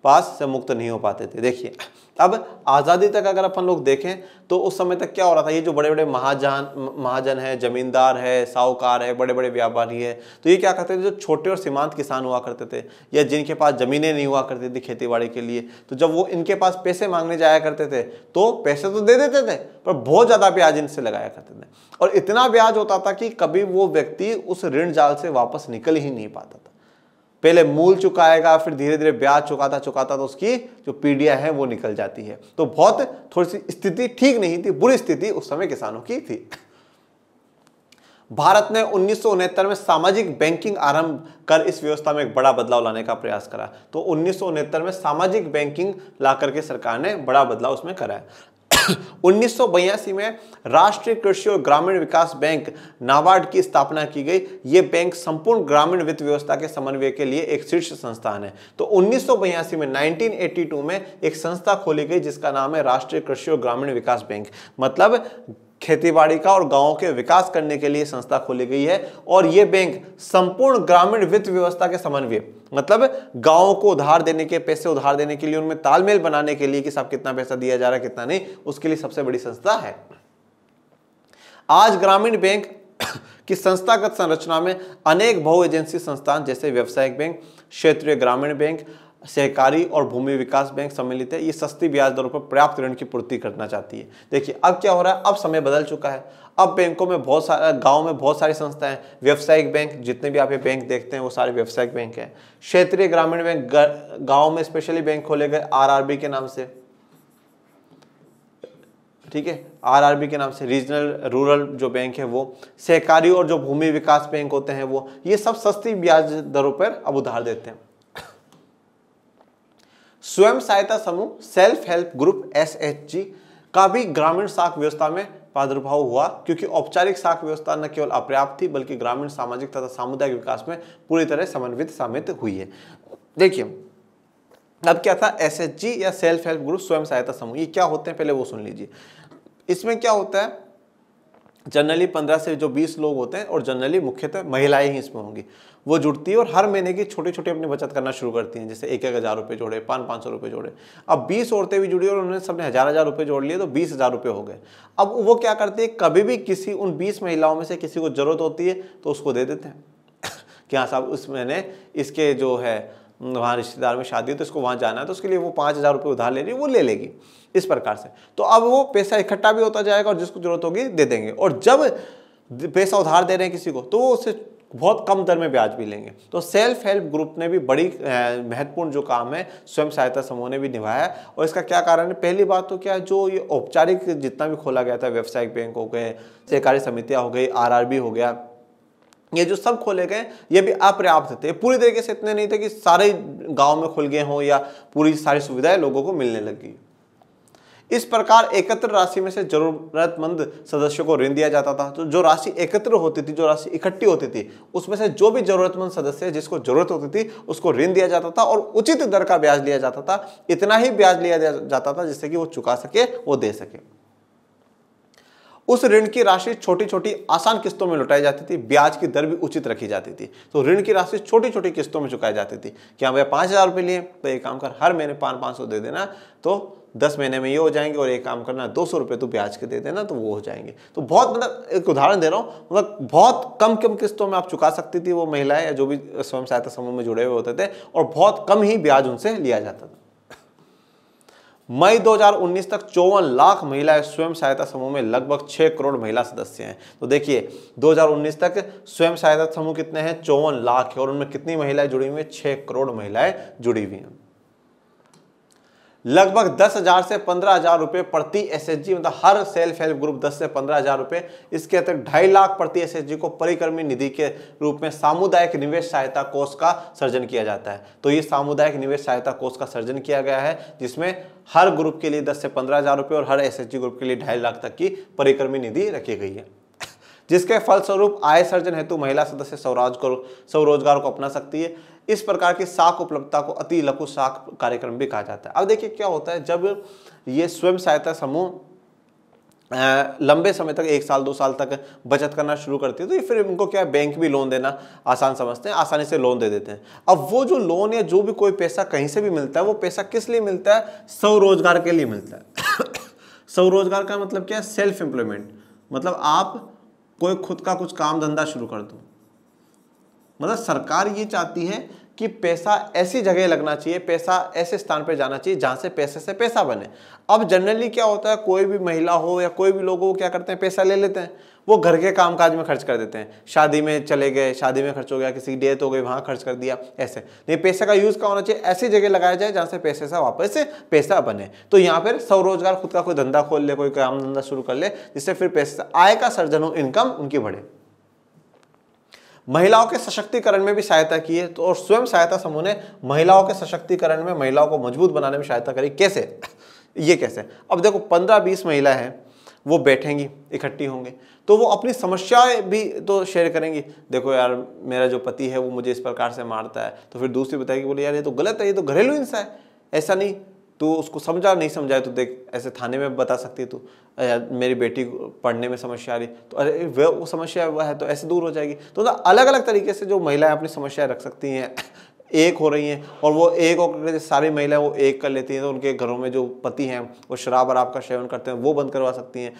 पास से मुक्त नहीं हो पाते थे देखिए अब आज़ादी तक अगर अपन लोग देखें तो उस समय तक क्या हो रहा था ये जो बड़े बड़े महाजन महाजन है ज़मींदार है साहूकार है बड़े बड़े व्यापारी है तो ये क्या करते थे जो छोटे और सीमांत किसान हुआ करते थे या जिनके पास ज़मीनें नहीं हुआ करती थी खेती बाड़ी के लिए तो जब वो इनके पास पैसे मांगने जाया करते थे तो पैसे तो दे देते थे पर बहुत ज़्यादा ब्याज इनसे लगाया करते थे और इतना ब्याज होता था कि कभी वो व्यक्ति उस ऋण जाल से वापस निकल ही नहीं पाता था पहले मूल चुकाएगा फिर धीरे धीरे ब्याज चुकाता चुकाता तो उसकी जो पीडिया है वो निकल जाती है तो बहुत थोड़ी सी स्थिति ठीक नहीं थी बुरी स्थिति उस समय किसानों की थी भारत ने उन्नीस में सामाजिक बैंकिंग आरंभ कर इस व्यवस्था में एक बड़ा बदलाव लाने का प्रयास करा तो उन्नीस में सामाजिक बैंकिंग ला करके सरकार ने बड़ा बदलाव उसमें कराया उन्नीस में राष्ट्रीय कृषि और ग्रामीण विकास बैंक नाबार्ड की स्थापना की गई ये बैंक संपूर्ण ग्रामीण वित्त व्यवस्था के समन्वय के लिए एक शीर्ष संस्थान है तो उन्नीस में 1982 में एक संस्था खोली गई जिसका नाम है राष्ट्रीय कृषि और ग्रामीण विकास बैंक मतलब खेतीबाड़ी का और गांवों के विकास करने के लिए संस्था खोली गई है और ये बैंक संपूर्ण ग्रामीण वित्त व्यवस्था के समन्वय मतलब गांवों को उधार देने के पैसे उधार देने के लिए उनमें तालमेल बनाने के लिए कि साहब कितना पैसा दिया जा रहा है कितना नहीं उसके लिए सबसे बड़ी संस्था है आज ग्रामीण बैंक की संस्थागत संरचना में अनेक बहु एजेंसी संस्थान जैसे व्यावसायिक बैंक क्षेत्रीय ग्रामीण बैंक सहकारी और भूमि विकास बैंक सम्मिलित है ये सस्ती ब्याज दरों पर पर्याप्त ऋण की पूर्ति करना चाहती है देखिए अब क्या हो रहा है अब समय बदल चुका है अब बैंकों में बहुत सारा गांव में बहुत सारी संस्थाएं व्यवसायिक बैंक जितने भी आप ये बैंक देखते हैं वो सारे व्यवसायिक बैंक हैं क्षेत्रीय ग्रामीण बैंक गाँव में स्पेशली बैंक खोले गए आर के नाम से ठीक है आर के नाम से रीजनल रूरल जो बैंक है वो सहकारी और जो भूमि विकास बैंक होते हैं वो ये सब सस्ती ब्याज दरों पर अब उधार देते हैं स्वयं सहायता समूह सेल्फ हेल्प ग्रुप एस का भी ग्रामीण साख व्यवस्था में प्रादुर्भाव हुआ क्योंकि औपचारिक साख व्यवस्था न केवल अपर्याप्त थी बल्कि ग्रामीण सामाजिक तथा सामुदायिक विकास में पूरी तरह समन्वित समित हुई है देखिए अब क्या था एस या सेल्फ हेल्प ग्रुप स्वयं सहायता समूह ये क्या होते हैं पहले वो सुन लीजिए इसमें क्या होता है जनरली पंद्रह से जो बीस लोग होते हैं और जनरली मुख्यतः महिलाएं ही इसमें होंगी वो जुड़ती है और हर महीने की छोटी छोटी अपनी बचत करना शुरू करती हैं जैसे एक एक हज़ार रुपये जोड़े पाँच पाँच सौ रुपये जोड़े अब बीस औरतें भी जुड़ी और उन्होंने सबने हज़ार हज़ार रुपये जोड़ लिए तो बीस हज़ार रुपये हो गए अब वो क्या करती है कभी भी किसी उन बीस महिलाओं में से किसी को ज़रूरत होती है तो उसको दे देते हैं कि हाँ साहब उस मैंने इसके जो है वहाँ रिश्तेदार में शादी है तो उसको वहाँ जाना है तो उसके लिए वो पाँच हज़ार रुपये उधार ले रही है वो ले लेगी इस प्रकार से तो अब वो पैसा इकट्ठा भी होता जाएगा और जिसको ज़रूरत होगी दे देंगे और जब पैसा उधार दे रहे हैं किसी को तो वो उससे बहुत कम दर में ब्याज भी लेंगे तो सेल्फ हेल्प ग्रुप ने भी बड़ी महत्वपूर्ण जो काम है स्वयं सहायता समूह ने भी निभाया है और इसका क्या कारण है पहली बात तो क्या है जो ये औपचारिक जितना भी खोला गया था व्यावसायिक बैंक हो गए सहकारी समितियाँ हो गई आर हो गया ये जो सब खोले गए ये भी अपर्याप्त थे पूरी तरीके से इतने नहीं थे कि सारे गांव में खुल गए हों या पूरी सारी सुविधाएं लोगों को मिलने लगी इस प्रकार एकत्र राशि में से जरूरतमंद सदस्यों को ऋण दिया जाता था तो जो राशि एकत्र होती थी जो राशि इकट्ठी होती थी उसमें से जो भी जरूरतमंद सदस्य जिसको जरूरत होती थी उसको ऋण दिया जाता था और उचित दर का ब्याज लिया जाता था इतना ही ब्याज लिया जाता था जिससे कि वो चुका सके वो दे सके उस ऋण की राशि छोटी छोटी आसान किस्तों में लुटाई जाती थी ब्याज की दर भी उचित रखी जाती थी तो ऋण की राशि छोटी छोटी किस्तों में चुकाई जाती थी कि हाँ भैया पाँच हज़ार रुपये लिए तो एक काम कर हर महीने पाँच पाँच सौ दे देना तो दस महीने में ये हो जाएंगे और एक काम करना दो सौ रुपये तो ब्याज के दे देना तो वो हो जाएंगे तो बहुत मतलब एक उदाहरण दे रहा हूँ मतलब बहुत कम कम किस्तों में आप चुका सकती थी वो महिलाएं या जो भी स्वयं सहायता समूह में जुड़े हुए होते थे और बहुत कम ही ब्याज उनसे लिया जाता था मई 2019 तक चौवन लाख महिलाएं स्वयं सहायता समूह में लगभग 6 करोड़ महिला सदस्य हैं तो देखिए 2019 तक स्वयं सहायता समूह कितने हैं चौवन लाख है और उनमें कितनी महिलाएं जुड़ी हुई हैं 6 करोड़ महिलाएं जुड़ी हुई हैं लगभग दस हज़ार से पंद्रह हज़ार रुपये प्रति एसएचजी मतलब हर सेल्फ हेल्प ग्रुप दस से पंद्रह हज़ार रुपये इसके अतिरिक्त ढाई लाख प्रति एसएचजी को परिक्रमी निधि के रूप में सामुदायिक निवेश सहायता कोष का सर्जन किया जाता है तो ये सामुदायिक निवेश सहायता कोष का सर्जन किया गया है जिसमें हर ग्रुप के लिए दस से पंद्रह हज़ार रुपये और हर एस ग्रुप के लिए ढाई लाख तक की परिक्रमी निधि रखी गई है जिसके फलस्वरूप आय सर्जन हेतु महिला सदस्य स्वराज को स्वरोजगार को अपना सकती है इस प्रकार की साख उपलब्धता को अति लघु साख कार्यक्रम भी कहा जाता है अब देखिए क्या होता है जब ये स्वयं सहायता समूह लंबे समय तक एक साल दो साल तक बचत करना शुरू करती है तो फिर इनको क्या बैंक भी लोन देना आसान समझते हैं आसानी से लोन दे देते हैं अब वो जो लोन या जो भी कोई पैसा कहीं से भी मिलता है वो पैसा किस लिए मिलता है स्वरोजगार के लिए मिलता है स्वरोजगार का मतलब क्या है सेल्फ एम्प्लॉयमेंट मतलब आप कोई खुद का कुछ काम धंधा शुरू कर दो मतलब सरकार ये चाहती है कि पैसा ऐसी जगह लगना चाहिए पैसा ऐसे स्थान पर जाना चाहिए जहाँ से पैसे से पैसा बने अब जनरली क्या होता है कोई भी महिला हो या कोई भी लोग हो क्या करते हैं पैसा ले लेते हैं वो घर के काम काज में खर्च कर देते हैं शादी में चले गए शादी में खर्च हो गया किसी की डेथ हो गई वहाँ खर्च कर दिया ऐसे नहीं पैसे का यूज़ क्या होना चाहिए ऐसी जगह लगाया जाए जहाँ से पैसे से वापस पैसा बने तो यहाँ पर स्वरोजगार खुद का कोई धंधा खोल ले कोई काम धंधा शुरू कर ले जिससे फिर पैसे आय का सर्जन हो इनकम उनकी बढ़े महिलाओं के सशक्तिकरण में भी सहायता की है तो और स्वयं सहायता समूह ने महिलाओं के सशक्तिकरण में महिलाओं को मजबूत बनाने में सहायता करी कैसे ये कैसे अब देखो पंद्रह बीस महिलाएं हैं वो बैठेंगी इकट्ठी होंगे तो वो अपनी समस्याएं भी तो शेयर करेंगी देखो यार मेरा जो पति है वो मुझे इस प्रकार से मारता है तो फिर दूसरी बताएगी बोले यार ये तो गलत है ये तो घरेलू हिंसा है ऐसा नहीं तो उसको समझा नहीं समझाए तो देख ऐसे थाने में बता सकती तू मेरी बेटी पढ़ने में समस्या आ रही तो अरे वह वो समस्या वह है तो ऐसे दूर हो जाएगी तो मतलब अलग अलग तरीके से जो महिलाएं अपनी समस्याएं रख सकती हैं एक हो रही हैं और वो एक होकर सारी महिलाएं वो एक कर लेती हैं तो उनके घरों में जो पति हैं वो शराब और का सेवन करते हैं वो बंद करवा सकती हैं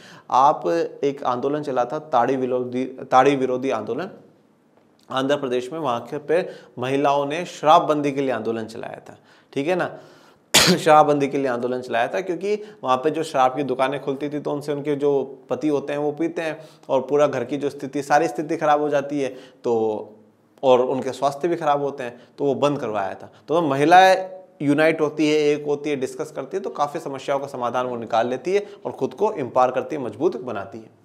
आप एक आंदोलन चला था ताड़ी विरोधी ताड़ी विरोधी आंदोलन आंध्र प्रदेश में वहाँ पे महिलाओं ने शराबबंदी के लिए आंदोलन चलाया था ठीक है ना शराबबंदी के लिए आंदोलन चलाया था क्योंकि वहाँ पे जो शराब की दुकानें खुलती थी तो उनसे उनके जो पति होते हैं वो पीते हैं और पूरा घर की जो स्थिति सारी स्थिति खराब हो जाती है तो और उनके स्वास्थ्य भी खराब होते हैं तो वो बंद करवाया था तो महिलाएं यूनाइट होती है एक होती है डिस्कस करती है तो काफ़ी समस्याओं का समाधान वो निकाल लेती है और ख़ुद को एम्पावर करती है मजबूत बनाती है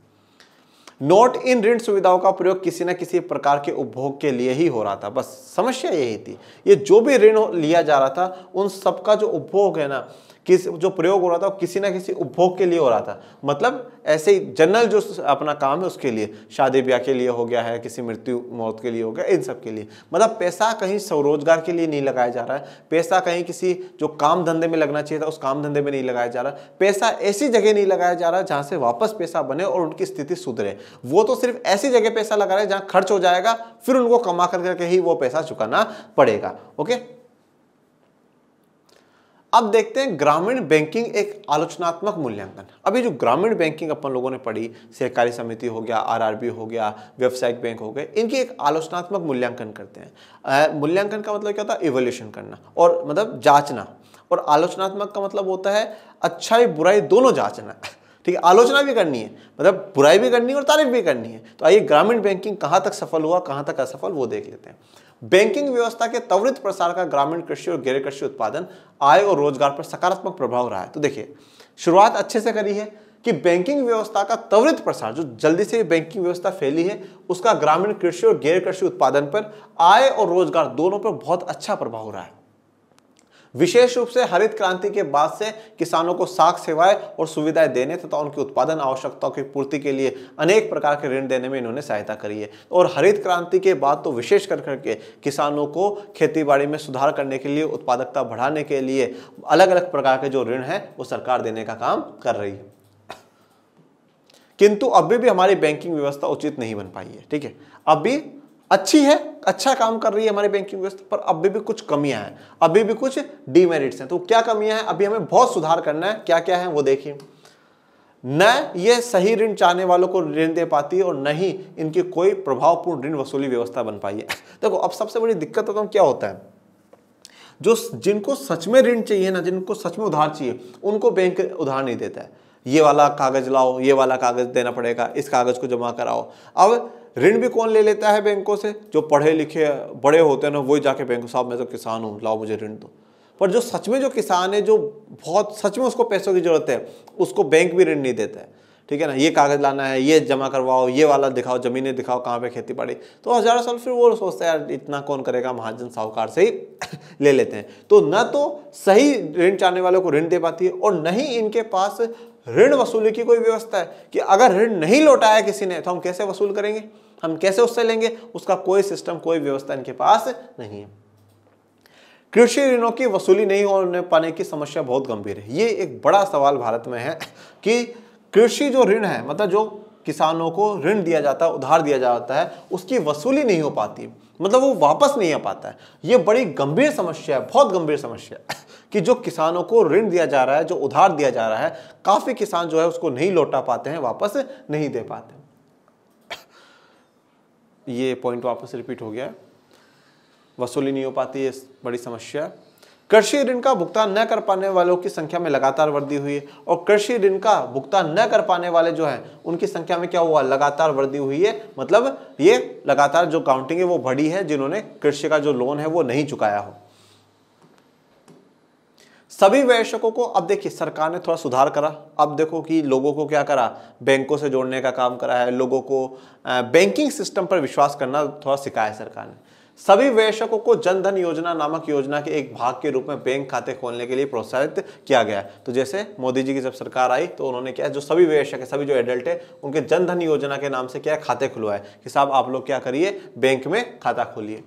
नॉट इन ऋण सुविधाओं का प्रयोग किसी न किसी प्रकार के उपभोग के लिए ही हो रहा था बस समस्या यही थी ये जो भी ऋण लिया जा रहा था उन सबका जो उपभोग है ना किस जो प्रयोग हो रहा था वो किसी ना किसी उपभोग के लिए हो रहा था मतलब ऐसे ही जनरल जो अपना काम है उसके लिए शादी ब्याह के लिए हो गया है किसी मृत्यु मौत के लिए हो गया इन सब के लिए मतलब पैसा कहीं स्वरोजगार के लिए नहीं लगाया जा रहा है पैसा कहीं किसी जो काम धंधे में लगना चाहिए था उस काम धंधे में नहीं लगाया जा रहा पैसा ऐसी जगह नहीं लगाया जा रहा जहाँ से वापस पैसा बने और उनकी स्थिति सुधरे वो तो सिर्फ ऐसी जगह पैसा लगा रहे हैं जहाँ खर्च हो जाएगा फिर उनको कमा करके ही वो पैसा चुकाना पड़ेगा ओके अब देखते हैं ग्रामीण बैंकिंग एक आलोचनात्मक मूल्यांकन अभी जो ग्रामीण बैंकिंग अपन लोगों ने पढ़ी सहकारी समिति हो गया आरआरबी हो गया व्यावसायिक बैंक हो गए इनकी एक आलोचनात्मक मूल्यांकन करते हैं मूल्यांकन का मतलब क्या होता है इवोल्यूशन करना और मतलब जांचना और आलोचनात्मक का मतलब होता है अच्छाई बुराई दोनों जांचना ठीक है आलोचना भी करनी है मतलब बुराई भी करनी है और तारीफ भी करनी है तो आइए ग्रामीण बैंकिंग कहाँ तक सफल हुआ कहाँ तक असफल वो देख लेते हैं बैंकिंग व्यवस्था के त्वरित प्रसार का ग्रामीण कृषि और गैर कृषि उत्पादन आय और रोजगार पर सकारात्मक प्रभाव रहा है तो देखिए शुरुआत अच्छे से करी है कि बैंकिंग व्यवस्था का त्वरित प्रसार जो जल्दी से बैंकिंग व्यवस्था फैली है उसका ग्रामीण कृषि और गैर कृषि उत्पादन पर आय और रोजगार दोनों पर बहुत अच्छा प्रभाव रहा है विशेष रूप से हरित क्रांति के बाद से किसानों को साख सेवाएं और सुविधाएं देने तथा उनकी उत्पादन आवश्यकताओं की पूर्ति के लिए अनेक प्रकार के ऋण देने में इन्होंने सहायता करी है और हरित क्रांति के बाद तो विशेष कर करके किसानों को खेती में सुधार करने के लिए उत्पादकता बढ़ाने के लिए अलग अलग प्रकार के जो ऋण हैं वो सरकार देने का काम कर रही है किंतु अभी भी हमारी बैंकिंग व्यवस्था उचित नहीं बन पाई है ठीक है अभी अच्छी है अच्छा काम कर रही है हमारी बैंकिंग व्यवस्था पर अभी भी कुछ कमियां हैं अभी भी कुछ डीमेरिट्स हैं तो क्या कमियां हैं अभी हमें बहुत सुधार करना है क्या क्या है वो देखिए न ये सही ऋण चाहने वालों को ऋण दे पाती है और न ही इनकी कोई प्रभावपूर्ण ऋण वसूली व्यवस्था बन पाई है देखो अब सबसे बड़ी दिक्कत होता है क्या होता है जो जिनको सच में ऋण चाहिए ना जिनको सच में उधार चाहिए उनको बैंक उधार नहीं देता है ये वाला कागज लाओ ये वाला कागज देना पड़ेगा इस कागज को जमा कराओ अब ऋण भी कौन ले लेता है बैंकों से जो पढ़े लिखे बड़े होते हैं ना वही जाके बैंक साहब मैं तो किसान हूँ लाओ मुझे ऋण दो पर जो सच में जो किसान है जो बहुत सच में उसको पैसों की जरूरत है उसको बैंक भी ऋण नहीं देता है ठीक है ना ये कागज़ लाना है ये जमा करवाओ ये वाला दिखाओ ज़मीनें दिखाओ कहाँ पे खेती बाड़ी तो हज़ारों साल फिर वो सोचता है यार इतना कौन करेगा महाजन साहूकार से ही ले लेते हैं तो ना तो सही ऋण चाहने वालों को ऋण दे पाती है और न ही इनके पास ऋण वसूली की कोई व्यवस्था है कि अगर ऋण नहीं लौटाया किसी ने तो हम कैसे वसूल करेंगे हम कैसे उससे लेंगे उसका कोई सिस्टम कोई व्यवस्था इनके पास नहीं है कृषि ऋणों की वसूली नहीं होने पाने की समस्या बहुत गंभीर है ये एक बड़ा सवाल भारत में है कि कृषि जो ऋण है मतलब जो किसानों को ऋण दिया जाता है उधार दिया जाता है उसकी वसूली नहीं हो पाती मतलब वो वापस नहीं आ पाता है ये बड़ी गंभीर समस्या है बहुत गंभीर समस्या है कि जो किसानों को ऋण दिया जा रहा है जो उधार दिया जा रहा है काफ़ी किसान जो है उसको नहीं लौटा पाते हैं वापस नहीं दे पाते ये पॉइंट वापस रिपीट हो गया वसूली नहीं हो पाती है बड़ी समस्या कृषि ऋण का भुगतान न कर पाने वालों की संख्या में लगातार वृद्धि हुई है और कृषि ऋण का भुगतान न कर पाने वाले जो हैं उनकी संख्या में क्या हुआ लगातार वृद्धि हुई है मतलब ये लगातार जो काउंटिंग है वो बढ़ी है जिन्होंने कृषि का जो लोन है वो नहीं चुकाया हो सभी वयस्कों को अब देखिए सरकार ने थोड़ा सुधार करा अब देखो कि लोगों को क्या करा बैंकों से जोड़ने का काम करा है लोगों को बैंकिंग सिस्टम पर विश्वास करना थोड़ा सिखाया है सरकार ने सभी वयस्कों को जनधन योजना नामक योजना के एक भाग के रूप में बैंक खाते खोलने के लिए प्रोत्साहित किया गया तो जैसे मोदी जी की जब सरकार आई तो उन्होंने क्या जो सभी वयस्क है सभी जो एडल्ट है उनके जनधन योजना के नाम से क्या खाते खुलवाए कि साहब आप लोग क्या करिए बैंक में खाता खोलिए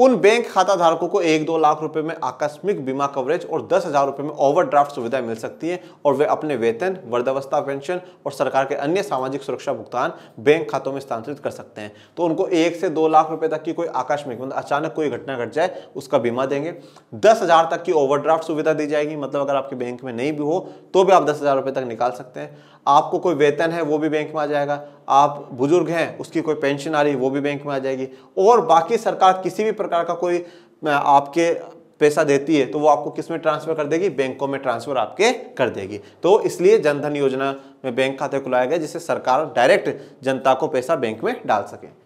उन बैंक खाता धारकों को एक दो लाख रुपए में आकस्मिक बीमा कवरेज और दस हजार रुपए में ओवरड्राफ्ट सुविधा मिल सकती है और वे अपने वेतन वृद्धावस्था पेंशन और सरकार के अन्य सामाजिक सुरक्षा भुगतान बैंक खातों में स्थानांतरित कर सकते हैं तो उनको एक से दो लाख रुपए तक की कोई आकस्मिक मतलब अचानक कोई घटना घट जाए उसका बीमा देंगे दस हजार तक की ओवरड्राफ्ट सुविधा दी जाएगी मतलब अगर आपके बैंक में नहीं भी हो तो भी आप दस हजार रुपए तक निकाल सकते हैं आपको कोई वेतन है वो भी बैंक में आ जाएगा आप बुजुर्ग हैं उसकी कोई पेंशन आ रही है वो भी बैंक में आ जाएगी और बाकी सरकार किसी भी प्रकार का कोई आपके पैसा देती है तो वो आपको किस में ट्रांसफर कर देगी बैंकों में ट्रांसफर आपके कर देगी तो इसलिए जनधन योजना में बैंक खाते खुलाया गया जिससे सरकार डायरेक्ट जनता को पैसा बैंक में डाल सके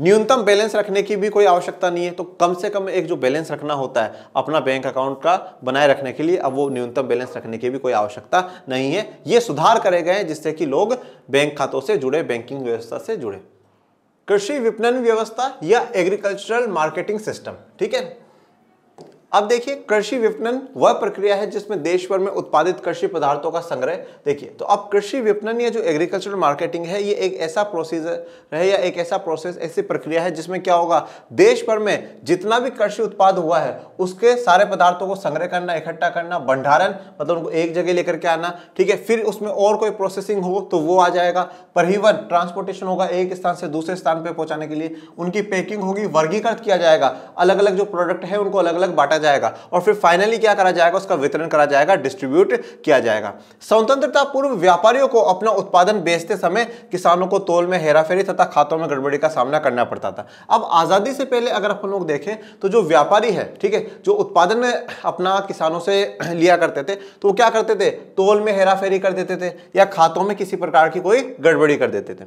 न्यूनतम बैलेंस रखने की भी कोई आवश्यकता नहीं है तो कम से कम एक जो बैलेंस रखना होता है अपना बैंक अकाउंट का बनाए रखने के लिए अब वो न्यूनतम बैलेंस रखने की भी कोई आवश्यकता नहीं है ये सुधार करे गए हैं जिससे कि लोग बैंक खातों से जुड़े बैंकिंग व्यवस्था से जुड़े कृषि विपणन व्यवस्था या एग्रीकल्चरल मार्केटिंग सिस्टम ठीक है अब देखिए कृषि विपणन वह प्रक्रिया है जिसमें देश भर में उत्पादित कृषि पदार्थों का संग्रह देखिए तो अब कृषि विपणन या जो एग्रीकल्चरल मार्केटिंग है ये एक ऐसा प्रोसीजर है या एक ऐसा प्रोसेस ऐसी प्रक्रिया है जिसमें क्या होगा देश भर में जितना भी कृषि उत्पाद हुआ है उसके सारे पदार्थों को संग्रह करना इकट्ठा करना भंडारण मतलब उनको एक जगह लेकर के आना ठीक है फिर उसमें और कोई प्रोसेसिंग हो तो वो आ जाएगा परिवहन ट्रांसपोर्टेशन होगा एक स्थान से दूसरे स्थान पर पहुंचाने के लिए उनकी पैकिंग होगी वर्गीकृत किया जाएगा अलग अलग जो प्रोडक्ट है उनको अलग अलग बांटा करा जाएगा और फिर फाइनली क्या करा जाएगा उसका वितरण करा जाएगा डिस्ट्रीब्यूट किया जाएगा स्वतंत्रता पूर्व व्यापारियों को अपना उत्पादन बेचते समय किसानों को तोल में हेराफेरी तथा खातों में गड़बड़ी का सामना करना पड़ता था अब आज़ादी से पहले अगर अपन लोग देखें तो जो व्यापारी है ठीक है जो उत्पादन अपना किसानों से लिया करते थे तो वो क्या करते थे तोल में हेराफेरी कर देते थे या खातों में किसी प्रकार की कोई गड़बड़ी कर देते थे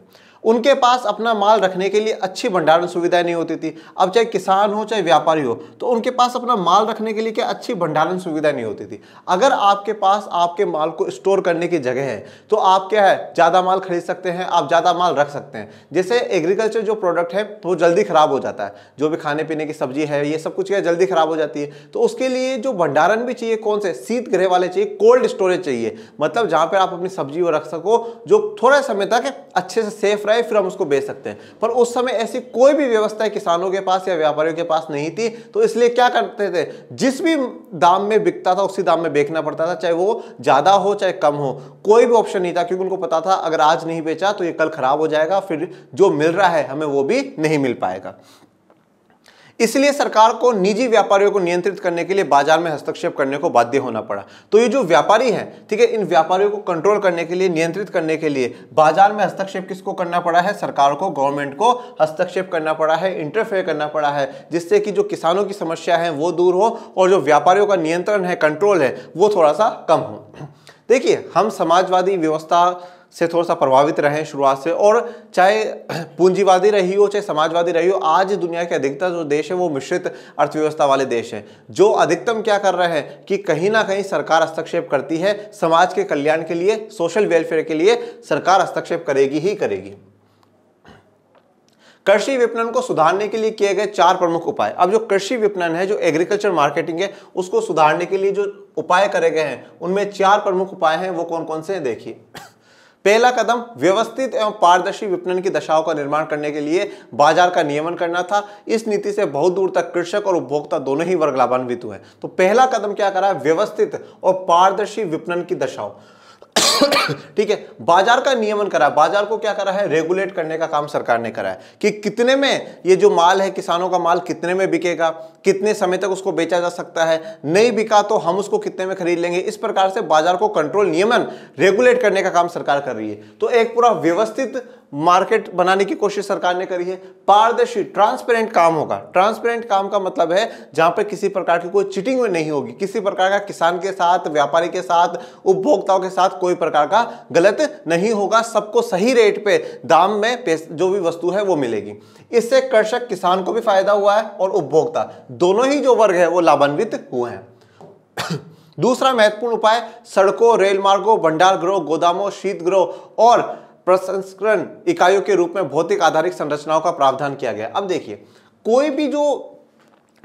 उनके पास अपना माल रखने के लिए अच्छी भंडारण सुविधाएं नहीं होती थी अब चाहे किसान हो चाहे व्यापारी हो तो उनके पास अपना माल माल रखने के लिए क्या अच्छी भंडारण सुविधा नहीं होती थी अगर आपके पास आपके माल को स्टोर करने की जगह है तो आप क्या है ज़्यादा माल खरीद सकते हैं आप ज़्यादा माल रख सकते हैं जैसे एग्रीकल्चर जो प्रोडक्ट है वो जल्दी ख़राब हो जाता है जो भी खाने पीने की सब्जी है ये सब कुछ क्या जल्दी ख़राब हो जाती है तो उसके लिए जो भंडारण भी चाहिए कौन से शीत गृह वाले चाहिए कोल्ड स्टोरेज चाहिए मतलब जहाँ पर आप अपनी सब्जी वो रख सको जो थोड़ा समय तक अच्छे से सेफ रहे फिर हम उसको बेच सकते हैं पर उस समय ऐसी कोई भी व्यवस्था किसानों के पास या व्यापारियों के पास नहीं थी तो इसलिए क्या करते थे जिस भी दाम में बिकता था उसी दाम में बेचना पड़ता था चाहे वो ज़्यादा हो चाहे कम हो कोई भी ऑप्शन नहीं था क्योंकि उनको पता था अगर आज नहीं बेचा तो ये कल खराब हो जाएगा फिर जो मिल रहा है हमें वो भी नहीं मिल पाएगा इसलिए सरकार को निजी व्यापारियों को नियंत्रित करने के लिए बाजार में हस्तक्षेप करने को बाध्य होना पड़ा तो ये जो व्यापारी हैं ठीक है इन व्यापारियों को कंट्रोल करने के लिए नियंत्रित करने के लिए बाजार में हस्तक्षेप किसको करना पड़ा है सरकार को गवर्नमेंट को हस्तक्षेप करना पड़ा है इंटरफेयर करना पड़ा है जिससे कि जो किसानों की समस्या है वो दूर हो और जो व्यापारियों का नियंत्रण है कंट्रोल है वो थोड़ा सा कम हो देखिए हम समाजवादी व्यवस्था से थोड़ा सा प्रभावित रहे शुरुआत से और चाहे पूंजीवादी रही हो चाहे समाजवादी रही हो आज दुनिया के अधिकतर जो देश है वो मिश्रित अर्थव्यवस्था वाले देश हैं जो अधिकतम क्या कर रहे हैं कि कहीं ना कहीं सरकार हस्तक्षेप करती है समाज के कल्याण के लिए सोशल वेलफेयर के लिए सरकार हस्तक्षेप करेगी ही करेगी कृषि विपणन को सुधारने के लिए किए गए चार प्रमुख उपाय अब जो कृषि विपणन है जो एग्रीकल्चर मार्केटिंग है उसको सुधारने के लिए जो उपाय करे गए हैं उनमें चार प्रमुख उपाय हैं वो कौन कौन से देखिए पहला कदम व्यवस्थित एवं पारदर्शी विपणन की दशाओं का निर्माण करने के लिए बाजार का नियमन करना था इस नीति से बहुत दूर तक कृषक और उपभोक्ता दोनों ही वर्ग लाभान्वित हुए तो पहला कदम क्या करा व्यवस्थित और पारदर्शी विपणन की दशाओं ठीक है बाजार का नियमन करा है बाजार को क्या करा है रेगुलेट करने का काम सरकार ने करा है कि कितने में ये जो माल है किसानों का माल कितने में बिकेगा कितने समय तक उसको बेचा जा सकता है नहीं बिका तो हम उसको कितने में खरीद लेंगे इस प्रकार से बाजार को कंट्रोल नियमन रेगुलेट करने का काम सरकार कर रही है तो एक पूरा व्यवस्थित मार्केट बनाने की कोशिश सरकार ने करी है पारदर्शी ट्रांसपेरेंट काम होगा ट्रांसपेरेंट काम का मतलब है जहां पर किसी प्रकार की कोई चिटिंग नहीं होगी किसी प्रकार का किसान के साथ व्यापारी के साथ उपभोक्ताओं के साथ कोई प्रकार का गलत नहीं होगा सबको सही रेट पे दाम में जो भी वस्तु है वो मिलेगी इससे कृषक किसान को भी फायदा हुआ है और उपभोक्ता दोनों ही जो वर्ग है वो लाभान्वित हुए हैं दूसरा महत्वपूर्ण उपाय सड़कों रेल मार्गों भंडार गृह गोदामों शीतगृह और प्रसंस्करण इकाइयों के रूप में भौतिक आधारित संरचनाओं का प्रावधान किया गया अब देखिए कोई भी जो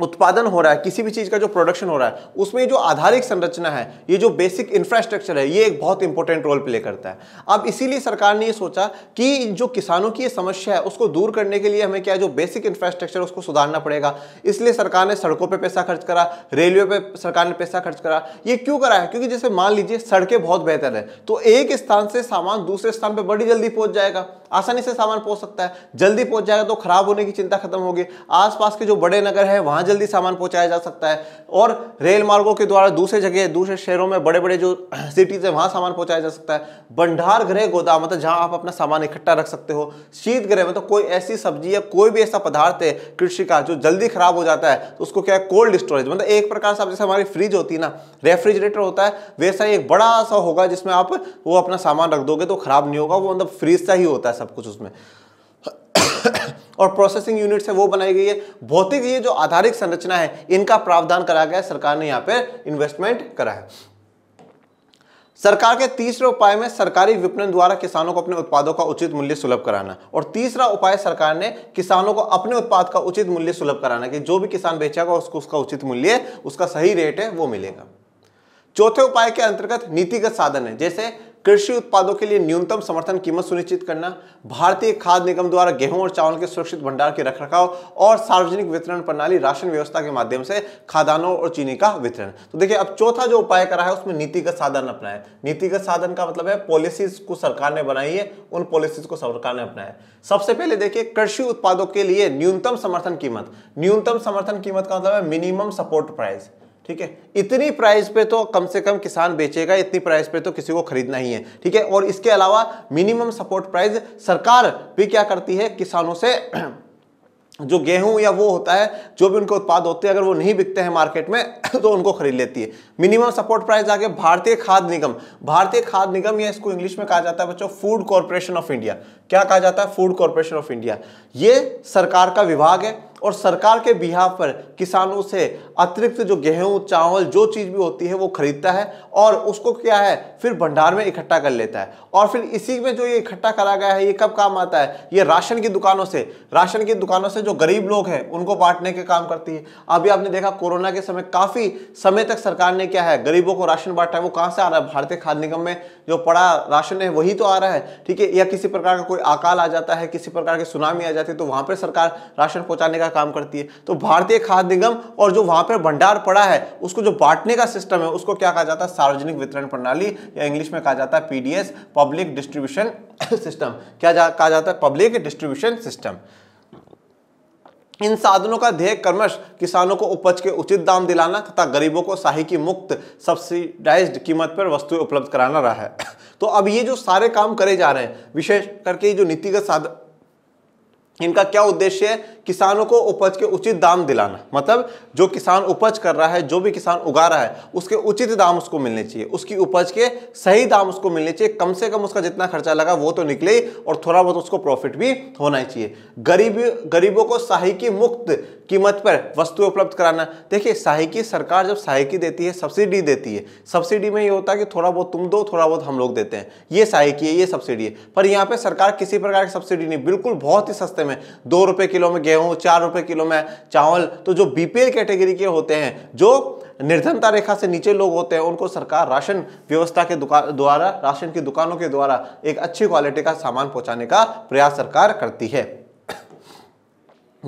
उत्पादन हो रहा है किसी भी चीज़ का जो प्रोडक्शन हो रहा है उसमें जो आधारिक संरचना है ये जो बेसिक इंफ्रास्ट्रक्चर है ये एक बहुत इंपॉर्टेंट रोल प्ले करता है अब इसीलिए सरकार ने ये सोचा कि जो किसानों की ये समस्या है उसको दूर करने के लिए हमें क्या है जो बेसिक इंफ्रास्ट्रक्चर उसको सुधारना पड़ेगा इसलिए सरकार ने सड़कों पर पैसा खर्च करा रेलवे पर सरकार ने पैसा खर्च करा ये क्यों करा है क्योंकि जैसे मान लीजिए सड़कें बहुत बेहतर है तो एक स्थान से सामान दूसरे स्थान पर बड़ी जल्दी पहुंच जाएगा आसानी से सामान पहुंच सकता है जल्दी पहुंच जाएगा तो खराब होने की चिंता खत्म होगी आसपास के जो बड़े नगर है वहां जल्दी सामान पहुंचाया जा सकता है और रेल मार्गों के द्वारा दूसरे जगह दूसरे शहरों में बड़े बड़े जो सिटीज है वहां सामान पहुंचाया जा सकता है भंडार गृह गोदाम मतलब जहां आप अपना सामान इकट्ठा रख सकते हो शीत गृह मतलब कोई ऐसी सब्जी या कोई भी ऐसा पदार्थ है कृषि का जो जल्दी खराब हो जाता है तो उसको क्या है कोल्ड स्टोरेज मतलब एक प्रकार से आप जैसे हमारी फ्रिज होती है ना रेफ्रिजरेटर होता है वैसा एक बड़ा सा होगा जिसमें आप वो अपना सामान रख दोगे तो खराब नहीं होगा वो मतलब फ्रिज सा ही होता है सब कुछ उसमें और प्रोसेसिंग यूनिट्स है वो बनाई गई है भौतिक ये जो आधारिक संरचना है इनका प्रावधान करा गया सरकार ने यहाँ पर इन्वेस्टमेंट करा है सरकार के तीसरे उपाय में सरकारी विपणन द्वारा किसानों को अपने उत्पादों का उचित मूल्य सुलभ कराना और तीसरा उपाय सरकार ने किसानों को अपने उत्पाद का उचित मूल्य सुलभ कराना कि जो भी किसान बेचेगा उसको उसका उचित मूल्य उसका सही रेट है वो मिलेगा चौथे उपाय के अंतर्गत नीतिगत साधन है जैसे कृषि उत्पादों के लिए न्यूनतम समर्थन कीमत सुनिश्चित करना भारतीय खाद्य निगम द्वारा गेहूं और चावल के सुरक्षित भंडार के रखरखाव और सार्वजनिक वितरण प्रणाली राशन व्यवस्था के माध्यम से खाद्यान्नों और चीनी का वितरण तो देखिए अब चौथा जो उपाय करा है उसमें नीतिगत साधन अपनाए नीतिगत साधन का मतलब है पॉलिसीज को सरकार ने बनाई है उन पॉलिसीज को सरकार ने अपनाया सबसे पहले देखिए कृषि उत्पादों के लिए न्यूनतम समर्थन कीमत न्यूनतम समर्थन कीमत का मतलब है मिनिमम सपोर्ट प्राइस ठीक है इतनी प्राइस पे तो कम से कम किसान बेचेगा इतनी प्राइस पे तो किसी को खरीदना ही है ठीक है और इसके अलावा मिनिमम सपोर्ट प्राइस सरकार भी क्या करती है किसानों से जो गेहूं या वो होता है जो भी उनके उत्पाद होते हैं अगर वो नहीं बिकते हैं मार्केट में तो उनको खरीद लेती है मिनिमम सपोर्ट प्राइस आगे भारतीय खाद्य निगम भारतीय खाद्य निगम या इसको इंग्लिश में कहा जाता है बच्चों फूड कॉरपोरेशन ऑफ इंडिया क्या कहा जाता है फूड कॉरपोरेशन ऑफ इंडिया ये सरकार का विभाग है और सरकार के बिहार पर किसानों से अतिरिक्त जो गेहूं चावल जो चीज़ भी होती है वो खरीदता है और उसको क्या है फिर भंडार में इकट्ठा कर लेता है और फिर इसी में जो ये इकट्ठा करा गया है ये कब काम आता है ये राशन की दुकानों से राशन की दुकानों से जो गरीब लोग हैं उनको बांटने के काम करती है अभी आपने देखा कोरोना के समय काफ़ी समय तक सरकार ने क्या है गरीबों को राशन बांटा है वो कहाँ से आ रहा है भारतीय खाद्य निगम में जो पड़ा राशन है वही तो आ रहा है ठीक है या किसी प्रकार का कोई अकाल आ जाता है किसी प्रकार की सुनामी आ जाती है तो वहाँ पर सरकार राशन पहुँचाने का काम करती है तो भारतीय खाद्य निगम और जो वहां पर भंडार पड़ा है उसको जो बांटने का सिस्टम है उसको क्या कहा जाता है सार्वजनिक वितरण प्रणाली या इंग्लिश में कहा जाता है पीडीएस पब्लिक डिस्ट्रीब्यूशन सिस्टम क्या जा, कहा जाता है पब्लिक डिस्ट्रीब्यूशन सिस्टम इन साधनों का ध्येय कर्मश किसानों को उपज के उचित दाम दिलाना तथा गरीबों को शाही की मुक्त सब्सिडाइज्ड कीमत पर वस्तुएं उपलब्ध कराना रहा है तो अब ये जो सारे काम करे जा रहे हैं विशेष करके जो नीतिगत साधन इनका क्या उद्देश्य है किसानों को उपज के उचित दाम दिलाना मतलब जो किसान उपज कर रहा है जो भी किसान उगा रहा है उसके उचित दाम उसको मिलने चाहिए उसकी उपज के सही दाम उसको मिलने चाहिए कम से कम उसका जितना खर्चा लगा वो तो निकले ही और थोड़ा बहुत उसको प्रॉफिट भी होना ही चाहिए गरीब गरीबों को सहायकी मुक्त कीमत पर वस्तु उपलब्ध कराना देखिए सहायकी सरकार जब सहायकी देती है सब्सिडी देती है सब्सिडी में ये होता है कि थोड़ा बहुत तुम दो थोड़ा बहुत हम लोग देते हैं ये सहायकी है ये सब्सिडी है पर यहाँ पर सरकार किसी प्रकार की सब्सिडी नहीं बिल्कुल बहुत ही सस्ते में दो रुपये किलो में गेहूँ चार रुपये किलो में चावल तो जो बीपीएल कैटेगरी के होते हैं जो निर्धनता रेखा से नीचे लोग होते हैं उनको सरकार राशन व्यवस्था के द्वारा राशन की दुकानों के द्वारा एक अच्छी क्वालिटी का सामान पहुंचाने का प्रयास सरकार करती है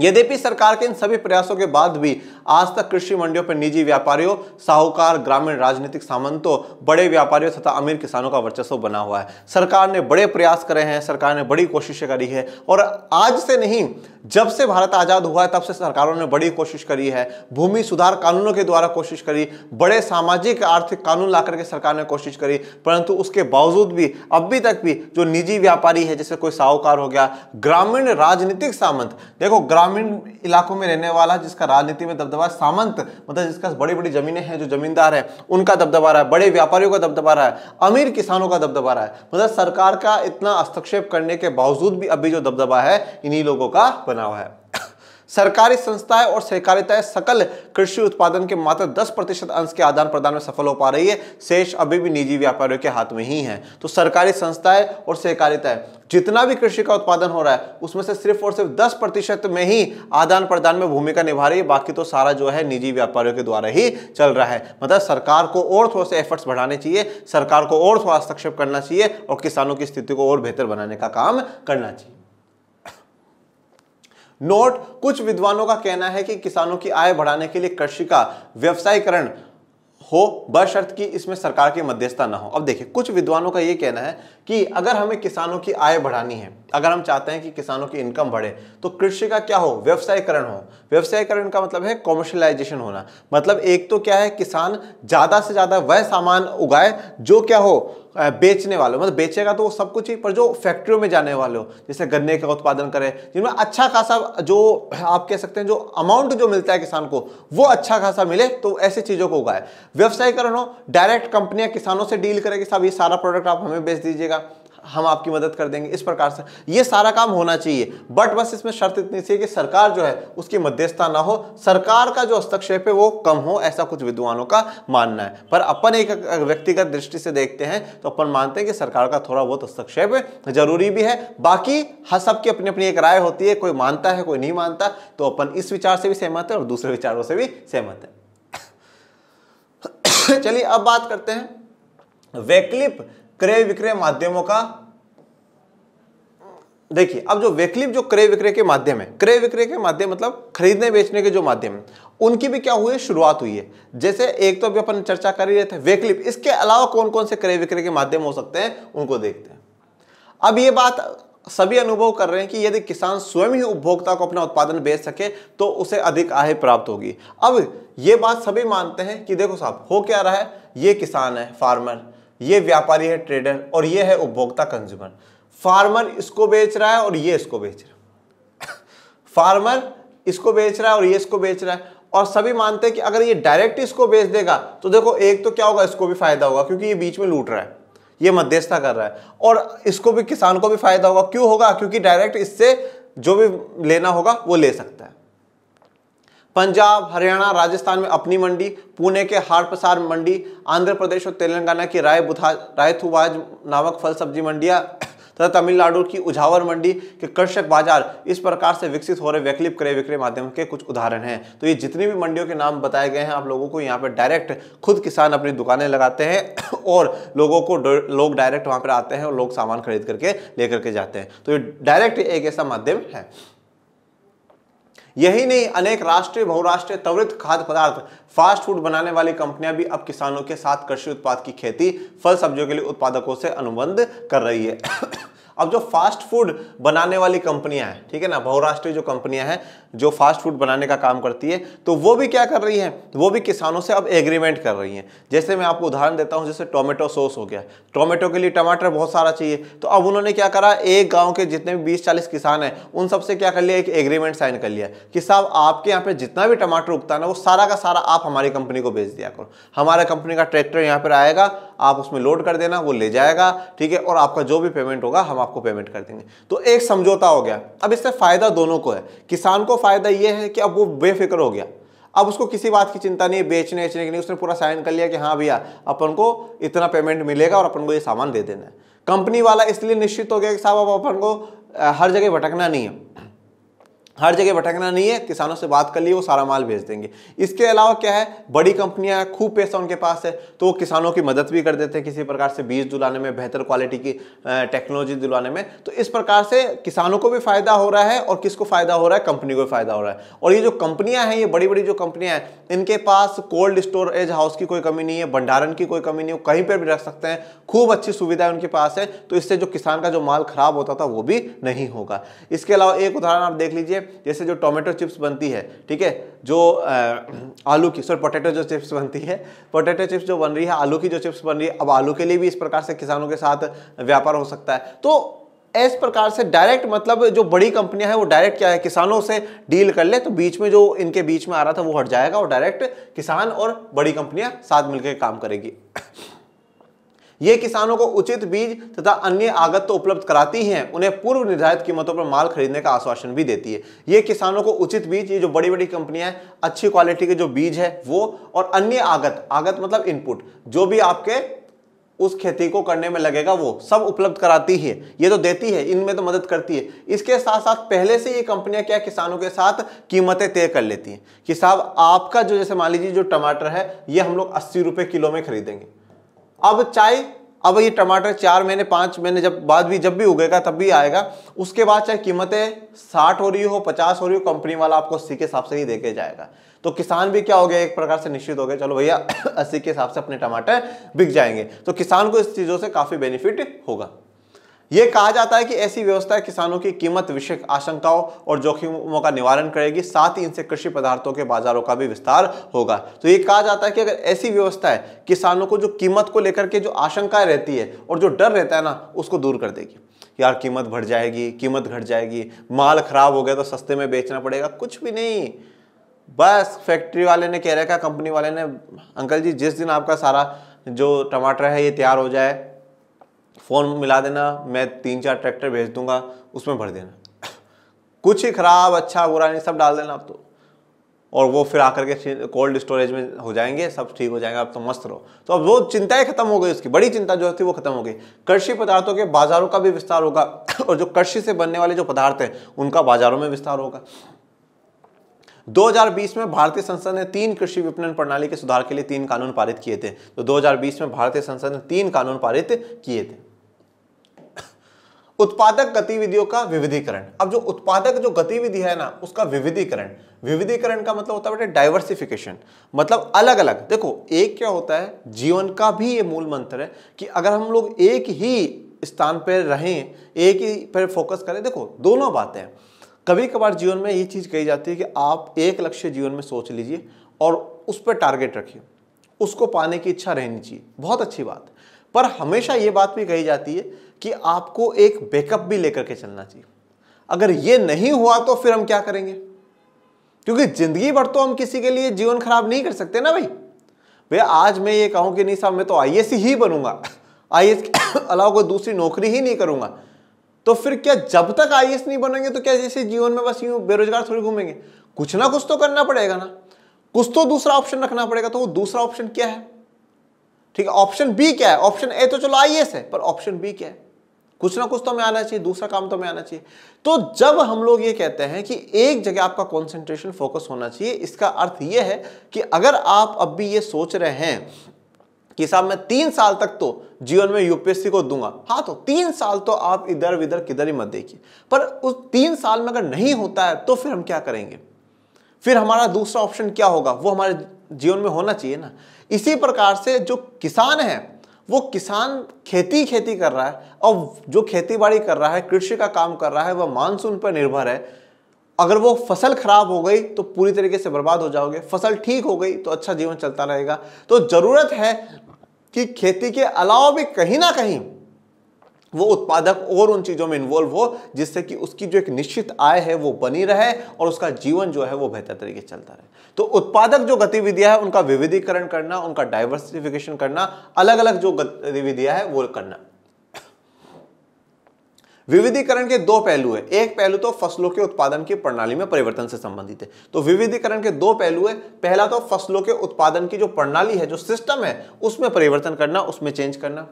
यद्यपि सरकार के इन सभी प्रयासों के बाद भी आज तक कृषि मंडियों पर निजी व्यापारियों साहूकार ग्रामीण राजनीतिक सामंतों बड़े व्यापारियों तथा अमीर किसानों का वर्चस्व बना हुआ है सरकार ने बड़े प्रयास करे हैं सरकार ने बड़ी कोशिशें करी है और आज से नहीं जब से भारत आज़ाद हुआ है तब से सरकारों ने बड़ी कोशिश करी है भूमि सुधार कानूनों के द्वारा कोशिश करी बड़े सामाजिक आर्थिक कानून ला करके सरकार ने कोशिश करी परंतु उसके बावजूद भी अभी तक भी जो निजी व्यापारी है जैसे कोई साहूकार हो गया ग्रामीण राजनीतिक सामंत देखो ग्रामीण इलाकों में रहने वाला जिसका राजनीति में दबदबा दबदबा सामंत मतलब जिसका बड़ी बड़ी जमीनें हैं जो जमींदार है उनका दबदबा रहा है बड़े व्यापारियों का दबदबा रहा है अमीर किसानों का दबदबा रहा है मतलब सरकार का इतना हस्तक्षेप करने के बावजूद भी अभी जो दबदबा है इन्हीं लोगों का बना हुआ है सरकारी संस्थाएं और सहकारिताएं सकल कृषि उत्पादन के मात्र 10 प्रतिशत अंश के आदान प्रदान में सफल हो पा रही है शेष अभी भी निजी व्यापारियों के हाथ में ही है तो सरकारी संस्थाएं और सहकारिताएं जितना भी कृषि का उत्पादन हो रहा है उसमें से सिर्फ और सिर्फ दस प्रतिशत में ही आदान प्रदान में भूमिका निभा रही है बाकी तो सारा जो है निजी व्यापारियों के द्वारा ही चल रहा है मतलब सरकार को और थोड़ा से एफर्ट्स बढ़ाने चाहिए सरकार को और थोड़ा हस्तक्षेप करना चाहिए और किसानों की स्थिति को और बेहतर बनाने का काम करना चाहिए नोट कुछ विद्वानों का कहना है कि किसानों की आय बढ़ाने के लिए कृषि का व्यवसायीकरण हो बशर्त कि इसमें सरकार की मध्यस्थता ना हो अब देखिए कुछ विद्वानों का यह कहना है कि अगर हमें किसानों की आय बढ़ानी है अगर हम चाहते हैं कि किसानों की इनकम बढ़े तो कृषि का क्या हो व्यवसायीकरण हो व्यवसायीकरण का मतलब है कॉमर्शलाइजेशन होना मतलब एक तो क्या है किसान ज़्यादा से ज़्यादा वह सामान उगाए जो क्या हो बेचने वालों मतलब बेचेगा तो वो सब कुछ ही पर जो फैक्ट्रियों में जाने वाले हो जैसे गन्ने का उत्पादन करें जिनमें अच्छा खासा जो आप कह सकते हैं जो अमाउंट जो मिलता है किसान को वो अच्छा खासा मिले तो ऐसी चीज़ों को उगाए व्यवसायीकरण हो डायरेक्ट कंपनियां किसानों से डील करें कि साहब ये सारा प्रोडक्ट आप हमें बेच दीजिएगा हम आपकी मदद कर देंगे इस प्रकार से ये सारा काम होना चाहिए बट बस इसमें शर्त इतनी सी है कि सरकार जो है उसकी मध्यस्थता ना हो सरकार का जो हस्तक्षेप है वो कम हो ऐसा कुछ विद्वानों का मानना है पर अपन एक व्यक्तिगत दृष्टि से देखते हैं तो अपन मानते हैं कि सरकार का थोड़ा बहुत हस्तक्षेप जरूरी भी है बाकी हर सबकी अपनी अपनी एक राय होती है कोई मानता है कोई नहीं मानता तो अपन इस विचार से भी सहमत है और दूसरे विचारों से भी सहमत है चलिए अब बात करते हैं वैकलिप क्रय विक्रय माध्यमों का देखिए अब जो वैकल्पिक जो क्रय विक्रय के माध्यम है क्रय विक्रय के माध्यम मतलब खरीदने बेचने के जो माध्यम है उनकी भी क्या हुई है शुरुआत हुई है जैसे एक तो अभी अपन चर्चा कर ही रहे थे वैकल्पिक इसके अलावा कौन कौन से क्रय विक्रय के माध्यम हो सकते हैं उनको देखते हैं अब ये बात सभी अनुभव कर रहे हैं कि यदि किसान स्वयं ही उपभोक्ता को अपना उत्पादन बेच सके तो उसे अधिक आय प्राप्त होगी अब ये बात सभी मानते हैं कि देखो साहब हो क्या रहा है ये किसान है फार्मर ये व्यापारी है ट्रेडर और ये है उपभोक्ता कंज्यूमर फार्मर इसको बेच रहा है और ये इसको बेच रहा है फार्मर इसको बेच रहा है और ये इसको बेच रहा है और सभी मानते हैं कि अगर ये डायरेक्ट इसको बेच देगा तो देखो एक तो क्या होगा इसको भी फायदा होगा क्योंकि ये बीच में लूट रहा है ये मध्यस्था कर रहा है और इसको भी किसान को भी फायदा होगा क्यों होगा क्योंकि डायरेक्ट इससे जो भी लेना होगा वो ले सकता है पंजाब हरियाणा राजस्थान में अपनी मंडी पुणे के हार प्रसार मंडी आंध्र प्रदेश और तेलंगाना की राय राय रायथुवाज नामक फल सब्जी मंडियाँ तथा तमिलनाडु की उझावर मंडी के कृषक बाजार इस प्रकार से विकसित हो रहे वैकल्पिक क्रय विक्रय माध्यम के कुछ उदाहरण हैं तो ये जितनी भी मंडियों के नाम बताए गए हैं आप लोगों को यहाँ पर डायरेक्ट खुद किसान अपनी दुकानें लगाते हैं और लोगों को लोग डायरेक्ट वहाँ पर आते हैं और लोग सामान खरीद करके लेकर के जाते हैं तो ये डायरेक्ट एक ऐसा माध्यम है यही नहीं अनेक राष्ट्रीय बहुराष्ट्रीय त्वरित खाद्य पदार्थ फास्ट फूड बनाने वाली कंपनियां भी अब किसानों के साथ कृषि उत्पाद की खेती फल सब्जियों के लिए उत्पादकों से अनुबंध कर रही है अब जो फास्ट फूड बनाने वाली कंपनियां हैं ठीक है ना बहुराष्ट्रीय जो कंपनियां हैं जो फास्ट फूड बनाने का काम करती है तो वो भी क्या कर रही हैं वो भी किसानों से अब एग्रीमेंट कर रही हैं जैसे मैं आपको उदाहरण देता हूँ जैसे टोमेटो सॉस हो गया टोमेटो के लिए टमाटर बहुत सारा चाहिए तो अब उन्होंने क्या करा एक गाँव के जितने भी बीस चालीस किसान हैं उन सबसे क्या कर लिया एक एग्रीमेंट साइन कर लिया कि साहब आपके यहाँ पर जितना भी टमाटर उगता है ना वो सारा का सारा आप हमारी कंपनी को बेच दिया करो हमारा कंपनी का ट्रैक्टर यहाँ पर आएगा आप उसमें लोड कर देना वो ले जाएगा ठीक है और आपका जो भी पेमेंट होगा हम आपको पेमेंट कर देंगे तो एक समझौता हो गया अब इससे फ़ायदा दोनों को है किसान को फ़ायदा यह है कि अब वो बेफिक्र हो गया अब उसको किसी बात की चिंता नहीं है बेचने बेचने की नहीं उसने पूरा साइन कर लिया कि हाँ भैया अपन को इतना पेमेंट मिलेगा और अपन को ये सामान दे देना है कंपनी वाला इसलिए निश्चित हो गया कि साहब अब अपन को हर जगह भटकना नहीं है हर जगह भटकना नहीं है किसानों से बात कर लिए वो सारा माल भेज देंगे इसके अलावा क्या है बड़ी कंपनियां हैं खूब पैसा उनके पास है तो वो किसानों की मदद भी कर देते हैं किसी प्रकार से बीज दुलाने में बेहतर क्वालिटी की टेक्नोलॉजी दिलाने में तो इस प्रकार से किसानों को भी फायदा हो रहा है और किसको फायदा हो रहा है कंपनी को भी फायदा हो रहा है और ये जो कंपनियां हैं ये बड़ी बड़ी जो कंपनियां हैं इनके पास कोल्ड स्टोरेज हाउस की कोई कमी नहीं है भंडारण की कोई कमी नहीं है कहीं पर भी रख सकते हैं खूब अच्छी सुविधा उनके पास है तो इससे जो किसान का जो माल खराब होता था वो भी नहीं होगा इसके अलावा एक उदाहरण आप देख लीजिए जैसे जो टोमेटो चिप्स बनती है ठीक है जो आ, आलू की सॉरी पोटैटो जो चिप्स बनती है पोटैटो चिप्स जो बन रही है आलू की जो चिप्स बन रही है अब आलू के लिए भी इस प्रकार से किसानों के साथ व्यापार हो सकता है तो इस प्रकार से डायरेक्ट मतलब जो बड़ी कंपनियां हैं वो डायरेक्ट क्या है किसानों से डील कर ले तो बीच में जो इनके बीच में आ रहा था वो हट जाएगा और डायरेक्ट किसान और बड़ी कंपनियां साथ मिलकर काम करेगी ये किसानों को उचित बीज तथा अन्य आगत तो उपलब्ध कराती हैं उन्हें पूर्व निर्धारित कीमतों पर माल खरीदने का आश्वासन भी देती है ये किसानों को उचित बीज ये जो बड़ी बड़ी कंपनियां हैं अच्छी क्वालिटी के जो बीज है वो और अन्य आगत आगत मतलब इनपुट जो भी आपके उस खेती को करने में लगेगा वो सब उपलब्ध कराती है ये तो देती है इनमें तो मदद करती है इसके साथ साथ पहले से ये कंपनियां क्या किसानों के साथ कीमतें तय कर लेती हैं कि साहब आपका जो जैसे मान लीजिए जो टमाटर है ये हम लोग अस्सी रुपये किलो में खरीदेंगे अब चाहे अब ये टमाटर चार महीने पाँच महीने जब बाद भी जब भी उगेगा तब भी आएगा उसके बाद चाहे कीमतें साठ हो रही हो पचास हो रही हो कंपनी वाला आपको अस्सी के हिसाब से ही देके जाएगा तो किसान भी क्या हो गया एक प्रकार से निश्चित हो गया चलो भैया अस्सी के हिसाब से अपने टमाटर बिक जाएंगे तो किसान को इस चीज़ों से काफ़ी बेनिफिट होगा यह कहा जाता है कि ऐसी व्यवस्था किसानों की कीमत विषय आशंकाओं और जोखिमों का निवारण करेगी साथ ही इनसे कृषि पदार्थों के बाजारों का भी विस्तार होगा तो ये कहा जाता है कि अगर ऐसी व्यवस्था है किसानों को जो कीमत को लेकर के जो आशंकाएं रहती है और जो डर रहता है ना उसको दूर कर देगी यार कीमत बढ़ जाएगी कीमत घट जाएगी माल खराब हो गया तो सस्ते में बेचना पड़ेगा कुछ भी नहीं बस फैक्ट्री वाले ने कह रखा कंपनी वाले ने अंकल जी जिस दिन आपका सारा जो टमाटर है ये तैयार हो जाए फ़ोन मिला देना मैं तीन चार ट्रैक्टर भेज दूंगा उसमें भर देना कुछ ही ख़राब अच्छा बुरा नहीं सब डाल देना आप तो और वो फिर आकर के कोल्ड स्टोरेज में हो जाएंगे सब ठीक हो जाएगा आप तो मस्त रहो तो अब वो चिंताएं खत्म हो गई उसकी बड़ी चिंता जो थी वो खत्म हो गई कृषि पदार्थों के बाजारों का भी विस्तार होगा और जो कृषि से बनने वाले जो पदार्थ हैं उनका बाजारों में विस्तार होगा 2020 में भारतीय संसद ने तीन कृषि विपणन प्रणाली के सुधार के लिए तीन कानून पारित किए थे तो 2020 में भारतीय संसद ने तीन कानून पारित किए थे उत्पादक गतिविधियों का विविधीकरण अब जो उत्पादक जो गतिविधि है ना उसका विविधीकरण विविधीकरण का मतलब होता है बेटा डाइवर्सिफिकेशन मतलब अलग अलग देखो एक क्या होता है जीवन का भी ये मूल मंत्र है कि अगर हम लोग एक ही स्थान पर रहें एक ही पर फोकस करें देखो दोनों बातें कभी कभार जीवन में ये चीज़ कही जाती है कि आप एक लक्ष्य जीवन में सोच लीजिए और उस पर टारगेट रखिए उसको पाने की इच्छा रहनी चाहिए बहुत अच्छी बात पर हमेशा ये बात भी कही जाती है कि आपको एक बैकअप भी लेकर के चलना चाहिए अगर ये नहीं हुआ तो फिर हम क्या करेंगे क्योंकि जिंदगी भर तो हम किसी के लिए जीवन खराब नहीं कर सकते ना भाई भैया आज मैं ये कहूं कि नहीं साहब मैं तो आई ही बनूंगा आई के अलावा कोई दूसरी नौकरी ही नहीं करूंगा तो फिर क्या जब तक आई नहीं बनेंगे तो क्या जैसे जीवन में बस यूं बेरोजगार थोड़ी घूमेंगे कुछ ना कुछ तो करना पड़ेगा ना कुछ तो दूसरा ऑप्शन रखना पड़ेगा तो वो दूसरा ऑप्शन क्या है ठीक है ऑप्शन बी क्या है ऑप्शन ए तो चलो आई है पर ऑप्शन बी क्या है कुछ ना कुछ तो हमें आना चाहिए दूसरा काम तो हमें आना चाहिए तो जब हम लोग ये कहते हैं कि एक जगह आपका कॉन्सेंट्रेशन फोकस होना चाहिए इसका अर्थ ये है कि अगर आप अब भी ये सोच रहे हैं कि साहब मैं तीन साल तक तो जीवन में यूपीएससी को दूंगा हाँ तो तीन साल तो आप इधर विधर किधर ही मत देखिए पर उस तीन साल में अगर नहीं होता है तो फिर हम क्या करेंगे फिर हमारा दूसरा ऑप्शन क्या होगा वो हमारे जीवन में होना चाहिए ना इसी प्रकार से जो किसान है वो किसान खेती खेती कर रहा है और जो खेती बाड़ी कर रहा है कृषि का काम कर रहा है वह मानसून पर निर्भर है अगर वो फसल खराब हो गई तो पूरी तरीके से बर्बाद हो जाओगे फसल ठीक हो गई तो अच्छा जीवन चलता रहेगा तो ज़रूरत है कि खेती के अलावा भी कहीं ना कहीं वो उत्पादक और उन चीज़ों में इन्वॉल्व हो जिससे कि उसकी जो एक निश्चित आय है वो बनी रहे और उसका जीवन जो है वो बेहतर तरीके से चलता रहे तो उत्पादक जो गतिविधियां हैं उनका विविधीकरण करना उनका डाइवर्सिफिकेशन करना अलग अलग जो गतिविधियां है वो करना विविधीकरण के दो पहलू है एक पहलू तो फसलों के उत्पादन की प्रणाली में परिवर्तन से संबंधित है तो विविधीकरण के दो पहलू है पहला तो फसलों के उत्पादन की जो प्रणाली है जो सिस्टम है उसमें परिवर्तन करना उसमें चेंज करना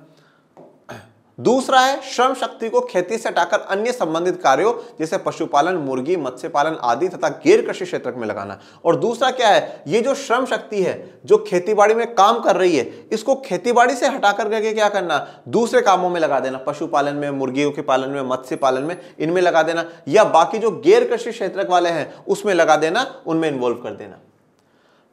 दूसरा है श्रम शक्ति को खेती से हटाकर अन्य संबंधित कार्यों जैसे पशुपालन मुर्गी मत्स्य पालन आदि तथा गैर कृषि क्षेत्र में लगाना और दूसरा क्या है ये जो श्रम शक्ति है जो खेतीबाड़ी में काम कर रही है इसको खेतीबाड़ी से हटाकर करके क्या करना दूसरे कामों में लगा देना पशुपालन में मुर्गियों के पालन में मत्स्य पालन में इनमें लगा देना या बाकी जो गैर कृषि क्षेत्र वाले हैं उसमें लगा देना उनमें इन्वॉल्व कर देना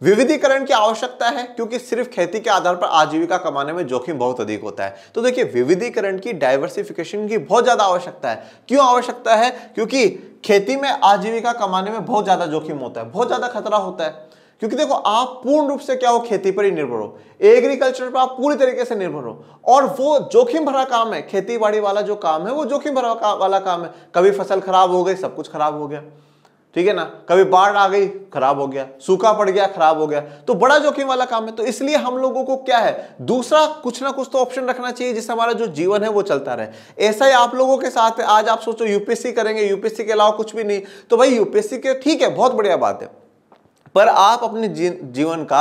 विविधीकरण की आवश्यकता है क्योंकि सिर्फ खेती के आधार पर आजीविका कमाने में जोखिम बहुत अधिक होता है तो देखिए विविधीकरण की डाइवर्सिफिकेशन की बहुत ज्यादा आवश्यकता है क्यों आवश्यकता है क्योंकि खेती में आजीविका कमाने में बहुत ज्यादा जोखिम होता है बहुत ज्यादा खतरा होता है क्योंकि देखो आप पूर्ण रूप से क्या हो खेती पर ही निर्भर हो एग्रीकल्चर पर आप पूरी तरीके से निर्भर हो और वो जोखिम भरा काम है खेती बाड़ी वाला जो काम है वो जोखिम भरा का, वाला काम है कभी फसल खराब हो गई सब कुछ खराब हो गया ठीक है ना कभी बाढ़ आ गई खराब हो गया सूखा पड़ गया खराब हो गया तो बड़ा जोखिम वाला काम है तो इसलिए हम लोगों को क्या है दूसरा कुछ ना कुछ तो ऑप्शन रखना चाहिए जिससे हमारा जो जीवन है वो चलता रहे ऐसा ही आप लोगों के साथ आज आप सोचो यूपीएससी करेंगे यूपीएससी के अलावा कुछ भी नहीं तो भाई यूपीएससी के ठीक है बहुत बढ़िया बात है पर आप अपने जीवन का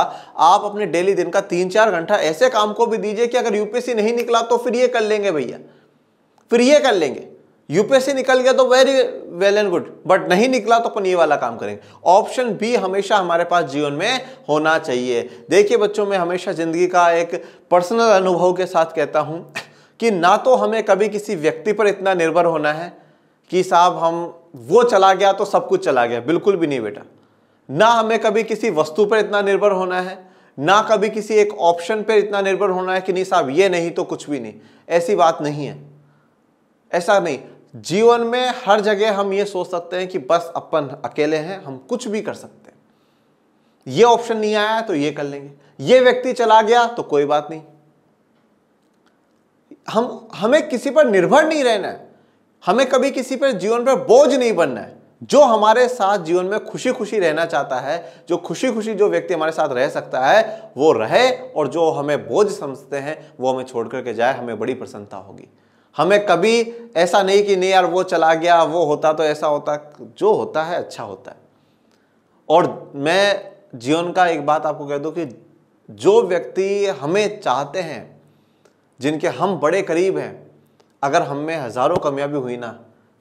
आप अपने डेली दिन का तीन चार घंटा ऐसे काम को भी दीजिए कि अगर यूपीएससी नहीं निकला तो फिर ये कर लेंगे भैया फिर ये कर लेंगे यूपीएससी निकल गया तो very well and good but नहीं निकला तो अपन ये वाला काम करेंगे ऑप्शन बी हमेशा हमारे पास जीवन में होना चाहिए देखिए बच्चों मैं हमेशा जिंदगी का एक पर्सनल अनुभव के साथ कहता हूँ कि ना तो हमें कभी किसी व्यक्ति पर इतना निर्भर होना है कि साहब हम वो चला गया तो सब कुछ चला गया बिल्कुल भी नहीं बेटा ना हमें कभी किसी वस्तु पर इतना निर्भर होना है ना कभी किसी एक ऑप्शन पर इतना निर्भर होना है कि नहीं साहब ये नहीं तो कुछ भी नहीं ऐसी बात नहीं है ऐसा नहीं जीवन में हर जगह हम ये सोच सकते हैं कि बस अपन अकेले हैं हम कुछ भी कर सकते हैं ये ऑप्शन नहीं आया तो ये कर लेंगे ये व्यक्ति चला गया तो कोई बात नहीं हम हमें किसी पर निर्भर नहीं रहना है हमें कभी किसी पर जीवन पर बोझ नहीं बनना है जो हमारे साथ जीवन में खुशी खुशी रहना चाहता है जो खुशी खुशी जो व्यक्ति हमारे साथ रह सकता है वो रहे और जो हमें बोझ समझते हैं वो हमें छोड़ करके जाए हमें बड़ी प्रसन्नता होगी हमें कभी ऐसा नहीं कि नहीं यार वो चला गया वो होता तो ऐसा होता जो होता है अच्छा होता है और मैं जीवन का एक बात आपको कह दूँ कि जो व्यक्ति हमें चाहते हैं जिनके हम बड़े करीब हैं अगर हम में हज़ारों कामयाबी हुई ना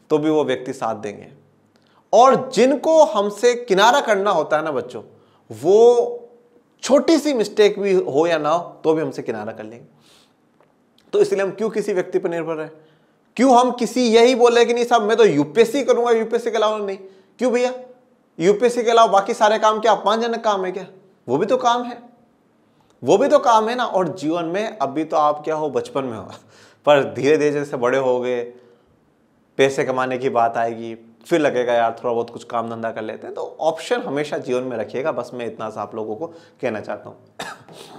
तो भी वो व्यक्ति साथ देंगे और जिनको हमसे किनारा करना होता है ना बच्चों वो छोटी सी मिस्टेक भी हो या ना हो तो भी हमसे किनारा कर लेंगे तो इसलिए हम क्यों किसी व्यक्ति पर निर्भर है क्यों हम किसी यही बोले कि नहीं साहब मैं तो यूपीएससी करूंगा यूपीएससी के अलावा नहीं क्यों भैया यूपीएससी के अलावा बाकी सारे काम क्या अपमानजनक काम है क्या वो भी तो काम है वो भी तो काम है ना और जीवन में अभी तो आप क्या हो बचपन में हो पर धीरे धीरे जैसे बड़े हो गए पैसे कमाने की बात आएगी फिर लगेगा यार थोड़ा बहुत कुछ काम धंधा कर लेते हैं तो ऑप्शन हमेशा जीवन में रखिएगा बस मैं इतना सा आप लोगों को कहना चाहता हूँ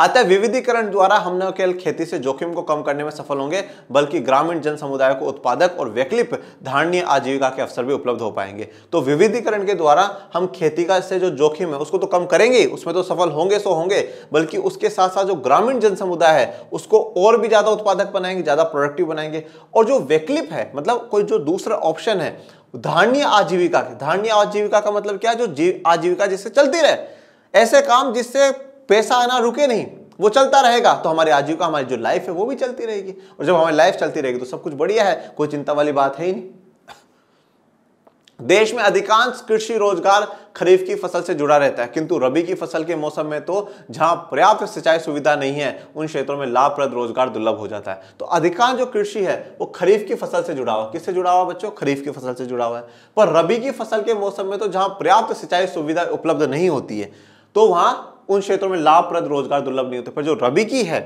अतः विविधीकरण द्वारा हम न केवल खेती से जोखिम को कम करने में सफल होंगे बल्कि ग्रामीण जन समुदाय को उत्पादक और वैकल्प धारणीय आजीविका के अवसर भी उपलब्ध हो पाएंगे तो विविधीकरण के द्वारा हम खेती का से जो जोखिम है उसको तो कम करेंगे उसमें तो सफल होंगे सो होंगे बल्कि उसके साथ साथ जो ग्रामीण जन समुदाय है उसको और भी ज्यादा उत्पादक बनाएंगे ज्यादा प्रोडक्टिव बनाएंगे और जो वैकल्प है मतलब कोई जो दूसरा ऑप्शन है धारणीय आजीविका धारणीय आजीविका का मतलब क्या जो आजीविका जिससे चलती रहे ऐसे काम जिससे पैसा आना रुके नहीं वो चलता रहेगा तो हमारी आजीविका हमारी जो लाइफ है वो भी चलती रहेगी और जब हमारी लाइफ चलती रहेगी तो सब कुछ बढ़िया है कोई चिंता वाली बात है ही नहीं देश में अधिकांश कृषि रोजगार खरीफ की फसल से जुड़ा रहता है किंतु रबी की फसल के मौसम में तो जहां पर्याप्त सिंचाई सुविधा नहीं है उन क्षेत्रों में लाभप्रद रोजगार दुर्लभ हो जाता है तो अधिकांश जो कृषि है वो खरीफ की फसल से जुड़ा हुआ किससे जुड़ा हुआ बच्चों खरीफ की फसल से जुड़ा हुआ है पर रबी की फसल के मौसम में तो जहां पर्याप्त सिंचाई सुविधा उपलब्ध नहीं होती है तो वहां उन क्षेत्रों में लाभप्रद रोजगार दुर्लभ नहीं होते पर जो रबी की है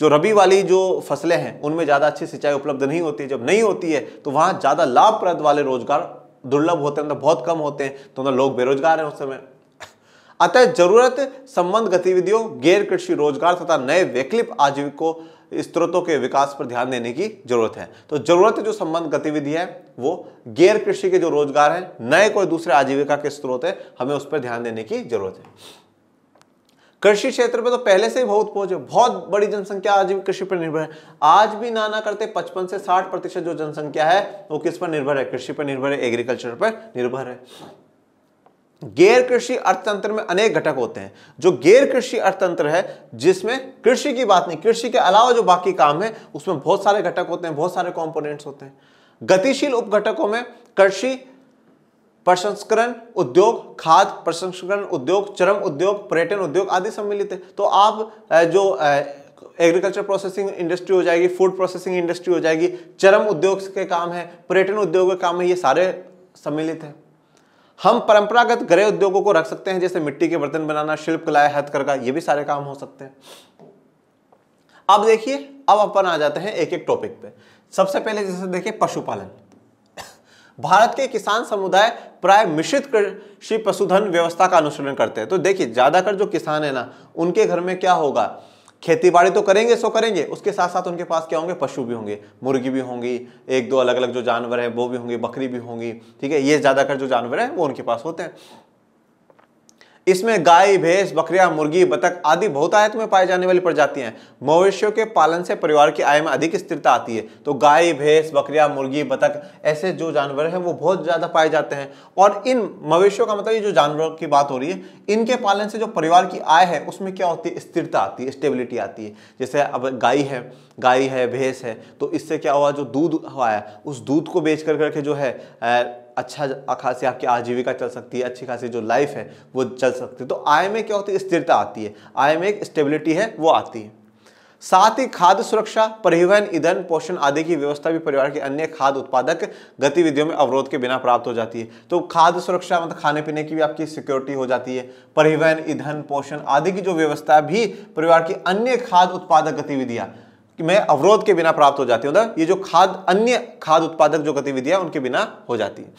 जो रबी वाली जो फसलें हैं उनमें ज़्यादा अच्छी सिंचाई उपलब्ध नहीं होती है जब नहीं होती है तो वहाँ ज़्यादा लाभप्रद वाले रोजगार दुर्लभ होते हैं तो बहुत कम होते हैं तो मतलब लोग बेरोजगार हैं उस समय अतः जरूरत संबंध गतिविधियों गैर कृषि रोजगार तथा नए वैकल्पिक आजीविकों स्त्रोतों के विकास पर ध्यान देने की जरूरत है तो जरूरत जो संबंध गतिविधि है वो गैर कृषि के जो रोजगार हैं नए कोई दूसरे आजीविका के स्रोत है हमें उस पर ध्यान देने की जरूरत है कृषि क्षेत्र पे तो पहले से ही बहुत पहुंच है बहुत बड़ी जनसंख्या आज भी कृषि पर निर्भर है आज भी ना ना करते 55 से 60 प्रतिशत जो जनसंख्या है वो किस पर निर्भर है कृषि पर निर्भर है एग्रीकल्चर पर निर्भर है गैर कृषि अर्थतंत्र में अनेक घटक होते हैं जो गैर कृषि अर्थतंत्र है जिसमें कृषि की बात नहीं कृषि के अलावा जो बाकी काम है उसमें बहुत सारे घटक होते हैं बहुत सारे कॉम्पोनेंट्स होते हैं गतिशील उपघटकों में कृषि प्रसंस्करण उद्योग खाद प्रसंस्करण उद्योग चरम उद्योग पर्यटन उद्योग आदि सम्मिलित है तो आप जो एग्रीकल्चर प्रोसेसिंग इंडस्ट्री हो जाएगी फूड प्रोसेसिंग इंडस्ट्री हो जाएगी चरम उद्योग के काम है पर्यटन उद्योग के काम है ये सारे सम्मिलित हैं हम परंपरागत गृह उद्योगों को रख सकते हैं जैसे मिट्टी के बर्तन बनाना शिल्प कलाएं हथकरघा ये भी सारे काम हो सकते हैं अब देखिए अब अपन आ जाते हैं एक एक टॉपिक पे सबसे पहले जैसे देखिए पशुपालन भारत के किसान समुदाय प्राय मिश्रित कृषि पशुधन व्यवस्था का अनुसरण करते हैं तो देखिए ज़्यादातर जो किसान है ना उनके घर में क्या होगा खेती बाड़ी तो करेंगे सो करेंगे उसके साथ साथ उनके पास क्या होंगे पशु भी होंगे मुर्गी भी होंगी एक दो अलग अलग जो जानवर हैं वो भी होंगे बकरी भी होंगी ठीक है ये ज़्यादातर जो जानवर हैं वो उनके पास होते हैं इसमें गाय भैंस बकरियां मुर्गी बतख आदि बहुत आयत में पाए जाने वाली प्रजातियां हैं मवेशियों के पालन से परिवार की आय में अधिक स्थिरता आती है तो गाय भैंस बकरियां मुर्गी बतख ऐसे जो जानवर हैं वो बहुत ज़्यादा पाए जाते हैं और इन मवेशियों का मतलब ये जो जानवरों की बात हो रही है इनके पालन से जो परिवार की आय है उसमें क्या होती है स्थिरता आती है स्टेबिलिटी आती है जैसे अब गाय है गाय है भैंस है तो इससे क्या हुआ जो दूध हुआ है उस दूध को बेच कर करके जो है अच्छा खासी आपकी आजीविका चल सकती है अच्छी खासी जो लाइफ है वो चल सकती है तो आय में क्या होती है स्थिरता आती है आय में एक स्टेबिलिटी है वो आती है साथ ही खाद्य सुरक्षा परिवहन ईंधन पोषण आदि की व्यवस्था भी परिवार के अन्य खाद्य उत्पादक गतिविधियों में अवरोध के बिना प्राप्त हो जाती है तो खाद्य सुरक्षा मतलब खाने पीने की भी आपकी सिक्योरिटी हो जाती है परिवहन ईंधन पोषण आदि की जो व्यवस्था भी परिवार की अन्य खाद्य उत्पादक गतिविधियां में अवरोध के बिना प्राप्त हो जाती है ये जो खाद अन्य खाद उत्पादक जो गतिविधियां उनके बिना हो जाती है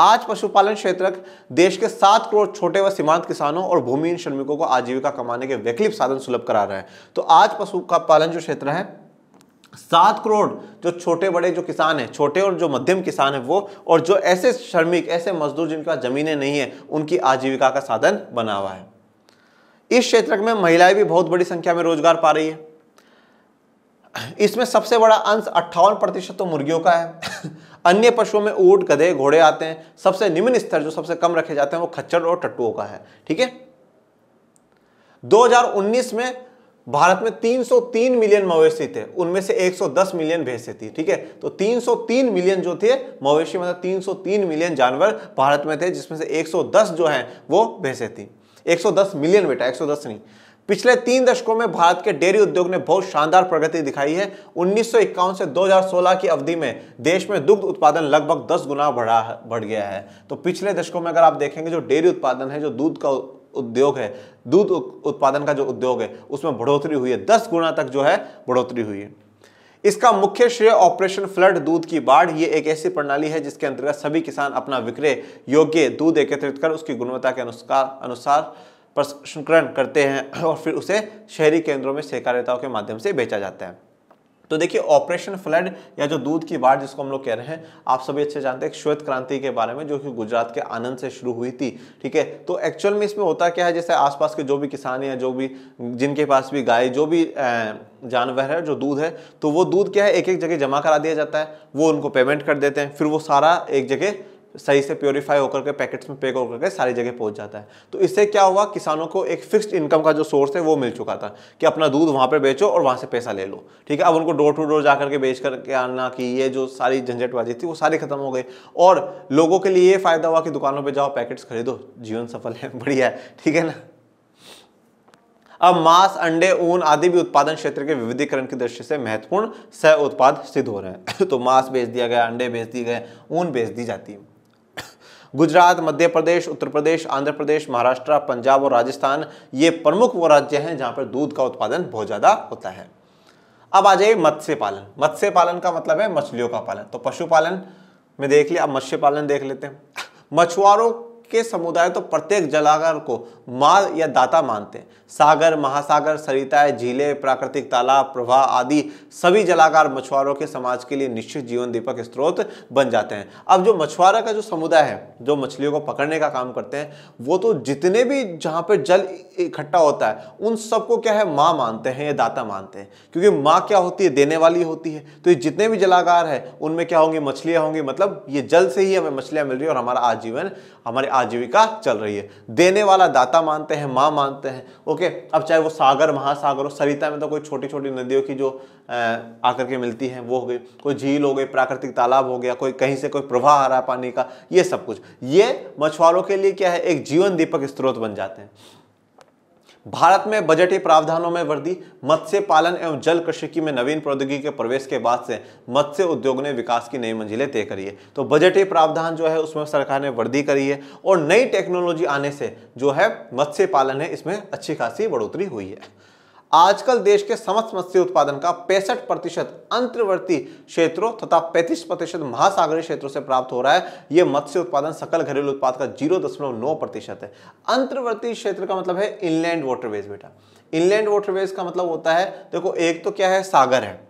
आज पशुपालन क्षेत्र देश के सात करोड़ छोटे व सीमांत किसानों और भूमिहीन श्रमिकों को आजीविका कमाने के वैकल्पिक साधन सुलभ करा रहा है तो आज पशु का पालन जो क्षेत्र है सात करोड़ जो छोटे बड़े जो किसान हैं छोटे और जो मध्यम किसान हैं वो और जो ऐसे श्रमिक ऐसे मजदूर जिनका जमीनें नहीं है उनकी आजीविका का साधन बना हुआ है इस क्षेत्र में महिलाएं भी बहुत बड़ी संख्या में रोजगार पा रही है इसमें सबसे बड़ा अंश अट्ठावन प्रतिशत तो मुर्गियों का है अन्य पशुओं में ऊट गधे घोड़े आते हैं सबसे निम्न स्तर जो सबसे कम रखे जाते हैं वो खच्चर और टट्टुओं का है ठीक है 2019 में भारत में 303 मिलियन मवेशी थे उनमें से 110 मिलियन भैंसे थी ठीक है तो 303 मिलियन जो थे मवेशी मतलब 303 मिलियन जानवर भारत में थे जिसमें से 110 जो है वो भैंसे थी 110 मिलियन बेटा 110 नहीं पिछले तीन दशकों में भारत के डेयरी उद्योग ने बहुत शानदार प्रगति दिखाई है उन्नीस से 2016 की अवधि में देश में दुग्ध उत्पादन लगभग 10 गुना बढ़ा बढ़ गया है तो पिछले दशकों में अगर आप देखेंगे जो डेयरी उत्पादन है जो दूध का उद्योग है दूध उत्पादन का जो उद्योग है उसमें बढ़ोतरी हुई है दस गुना तक जो है बढ़ोतरी हुई है इसका मुख्य श्रेय ऑपरेशन फ्लड दूध की बाढ़ ये एक ऐसी प्रणाली है जिसके अंतर्गत सभी किसान अपना विक्रय योग्य दूध एकत्रित कर उसकी गुणवत्ता के अनुसार अनुसार प्रसंस्करण करते हैं और फिर उसे शहरी केंद्रों में सहकारिताओं के माध्यम से बेचा जाता है तो देखिए ऑपरेशन फ्लड या जो दूध की बाढ़ जिसको हम लोग कह रहे हैं आप सभी अच्छे जानते हैं श्वेत क्रांति के बारे में जो कि गुजरात के आनंद से शुरू हुई थी ठीक है तो एक्चुअल में इसमें होता क्या है जैसे आसपास के जो भी किसान या जो भी जिनके पास भी गाय जो भी जानवर है जो दूध है तो वो दूध क्या है एक एक जगह जमा करा दिया जाता है वो उनको पेमेंट कर देते हैं फिर वो सारा एक जगह सही से प्योरीफाई होकर के पैकेट्स में पैक होकर के सारी जगह पहुंच जाता है तो इससे क्या हुआ किसानों को एक फिक्स्ड इनकम का जो सोर्स है वो मिल चुका था कि अपना दूध वहाँ पर बेचो और वहाँ से पैसा ले लो ठीक है अब उनको डोर टू डोर जा करके बेच करके आना कि ये जो सारी झंझटबाजी थी वो सारी खत्म हो गई और लोगों के लिए ये फ़ायदा हुआ कि दुकानों पर जाओ पैकेट्स खरीदो जीवन सफल है बढ़िया है ठीक है ना अब मांस अंडे ऊन आदि भी उत्पादन क्षेत्र के विविधीकरण की दृष्टि से महत्वपूर्ण सह उत्पाद सिद्ध हो रहे हैं तो मांस बेच दिया गया अंडे बेच दिए गए ऊन बेच दी जाती है गुजरात मध्य प्रदेश उत्तर प्रदेश आंध्र प्रदेश महाराष्ट्र पंजाब और राजस्थान ये प्रमुख वो राज्य हैं जहाँ पर दूध का उत्पादन बहुत ज़्यादा होता है अब आ जाइए मत्स्य पालन मत्स्य पालन का मतलब है मछलियों का पालन तो पशुपालन में देख लिया अब मत्स्य पालन देख लेते हैं मछुआरों के समुदाय तो प्रत्येक जलागार को माल या दाता मानते हैं सागर महासागर सरिताएं झीलें प्राकृतिक तालाब प्रवाह आदि सभी जलागार मछुआरों के समाज के लिए निश्चित जीवन दीपक स्रोत बन जाते हैं अब जो मछुआरा का जो समुदाय है जो मछलियों को पकड़ने का काम करते हैं वो तो जितने भी जहाँ पर जल इकट्ठा होता है उन सबको क्या है माँ मानते हैं या दाता मानते हैं क्योंकि माँ क्या होती है देने वाली होती है तो ये जितने भी जलागार है उनमें क्या होंगी मछलियाँ होंगी मतलब ये जल से ही हमें मछलियाँ मिल रही है और हमारा आजीवन हमारे आजीविका चल रही है देने वाला दाता मानते हैं माँ मानते हैं ओके अब चाहे वो सागर महासागर हो सरिता में तो कोई छोटी छोटी नदियों की जो आकर के मिलती हैं वो हो गई कोई झील हो गई प्राकृतिक तालाब हो गया कोई कहीं से कोई प्रवाह आ रहा है पानी का ये सब कुछ ये मछुआरों के लिए क्या है एक जीवन दीपक स्त्रोत बन जाते हैं भारत में बजटीय प्रावधानों में वृद्धि मत्स्य पालन एवं जल कृषि में नवीन प्रौद्योगिकी के प्रवेश के बाद से मत्स्य उद्योग ने विकास की नई मंजिलें तय करी है तो बजटीय प्रावधान जो है उसमें सरकार ने वृद्धि करी है और नई टेक्नोलॉजी आने से जो है मत्स्य पालन है इसमें अच्छी खासी बढ़ोतरी हुई है आजकल देश के समस्त मत्स्य उत्पादन का पैंसठ प्रतिशत अंतर्वर्ती क्षेत्रों तथा पैंतीस प्रतिशत महासागरीय क्षेत्रों से प्राप्त हो रहा है यह मत्स्य उत्पादन सकल घरेलू उत्पाद का जीरो दशमलव नौ प्रतिशत है अंतर्वर्ती क्षेत्र का मतलब है इनलैंड वाटरवेज बेटा इनलैंड वाटरवेज का मतलब होता है देखो एक तो क्या है सागर है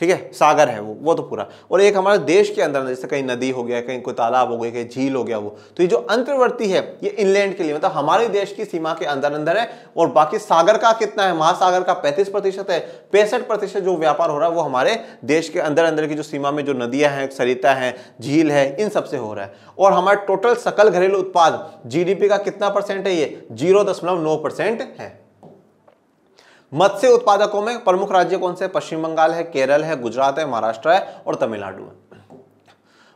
ठीक है सागर है वो वो तो पूरा और एक हमारे देश के अंदर जैसे कहीं नदी हो गया कहीं कोई तालाब हो गया कहीं झील हो गया वो तो ये जो अंतर्वर्ती है ये इनलैंड के लिए मतलब हमारे देश की सीमा के अंदर अंदर है और बाकी सागर का कितना है महासागर का पैंतीस प्रतिशत है पैंसठ प्रतिशत जो व्यापार हो रहा है वो हमारे देश के अंदर अंदर की जो सीमा में जो नदियां हैं सरिता है झील है इन सबसे हो रहा है और हमारे टोटल सकल घरेलू उत्पाद जीडीपी का कितना परसेंट है ये जीरो दशमलव नौ परसेंट है मत्स्य उत्पादकों में प्रमुख राज्य कौन से पश्चिम बंगाल है केरल है गुजरात है महाराष्ट्र है और तमिलनाडु है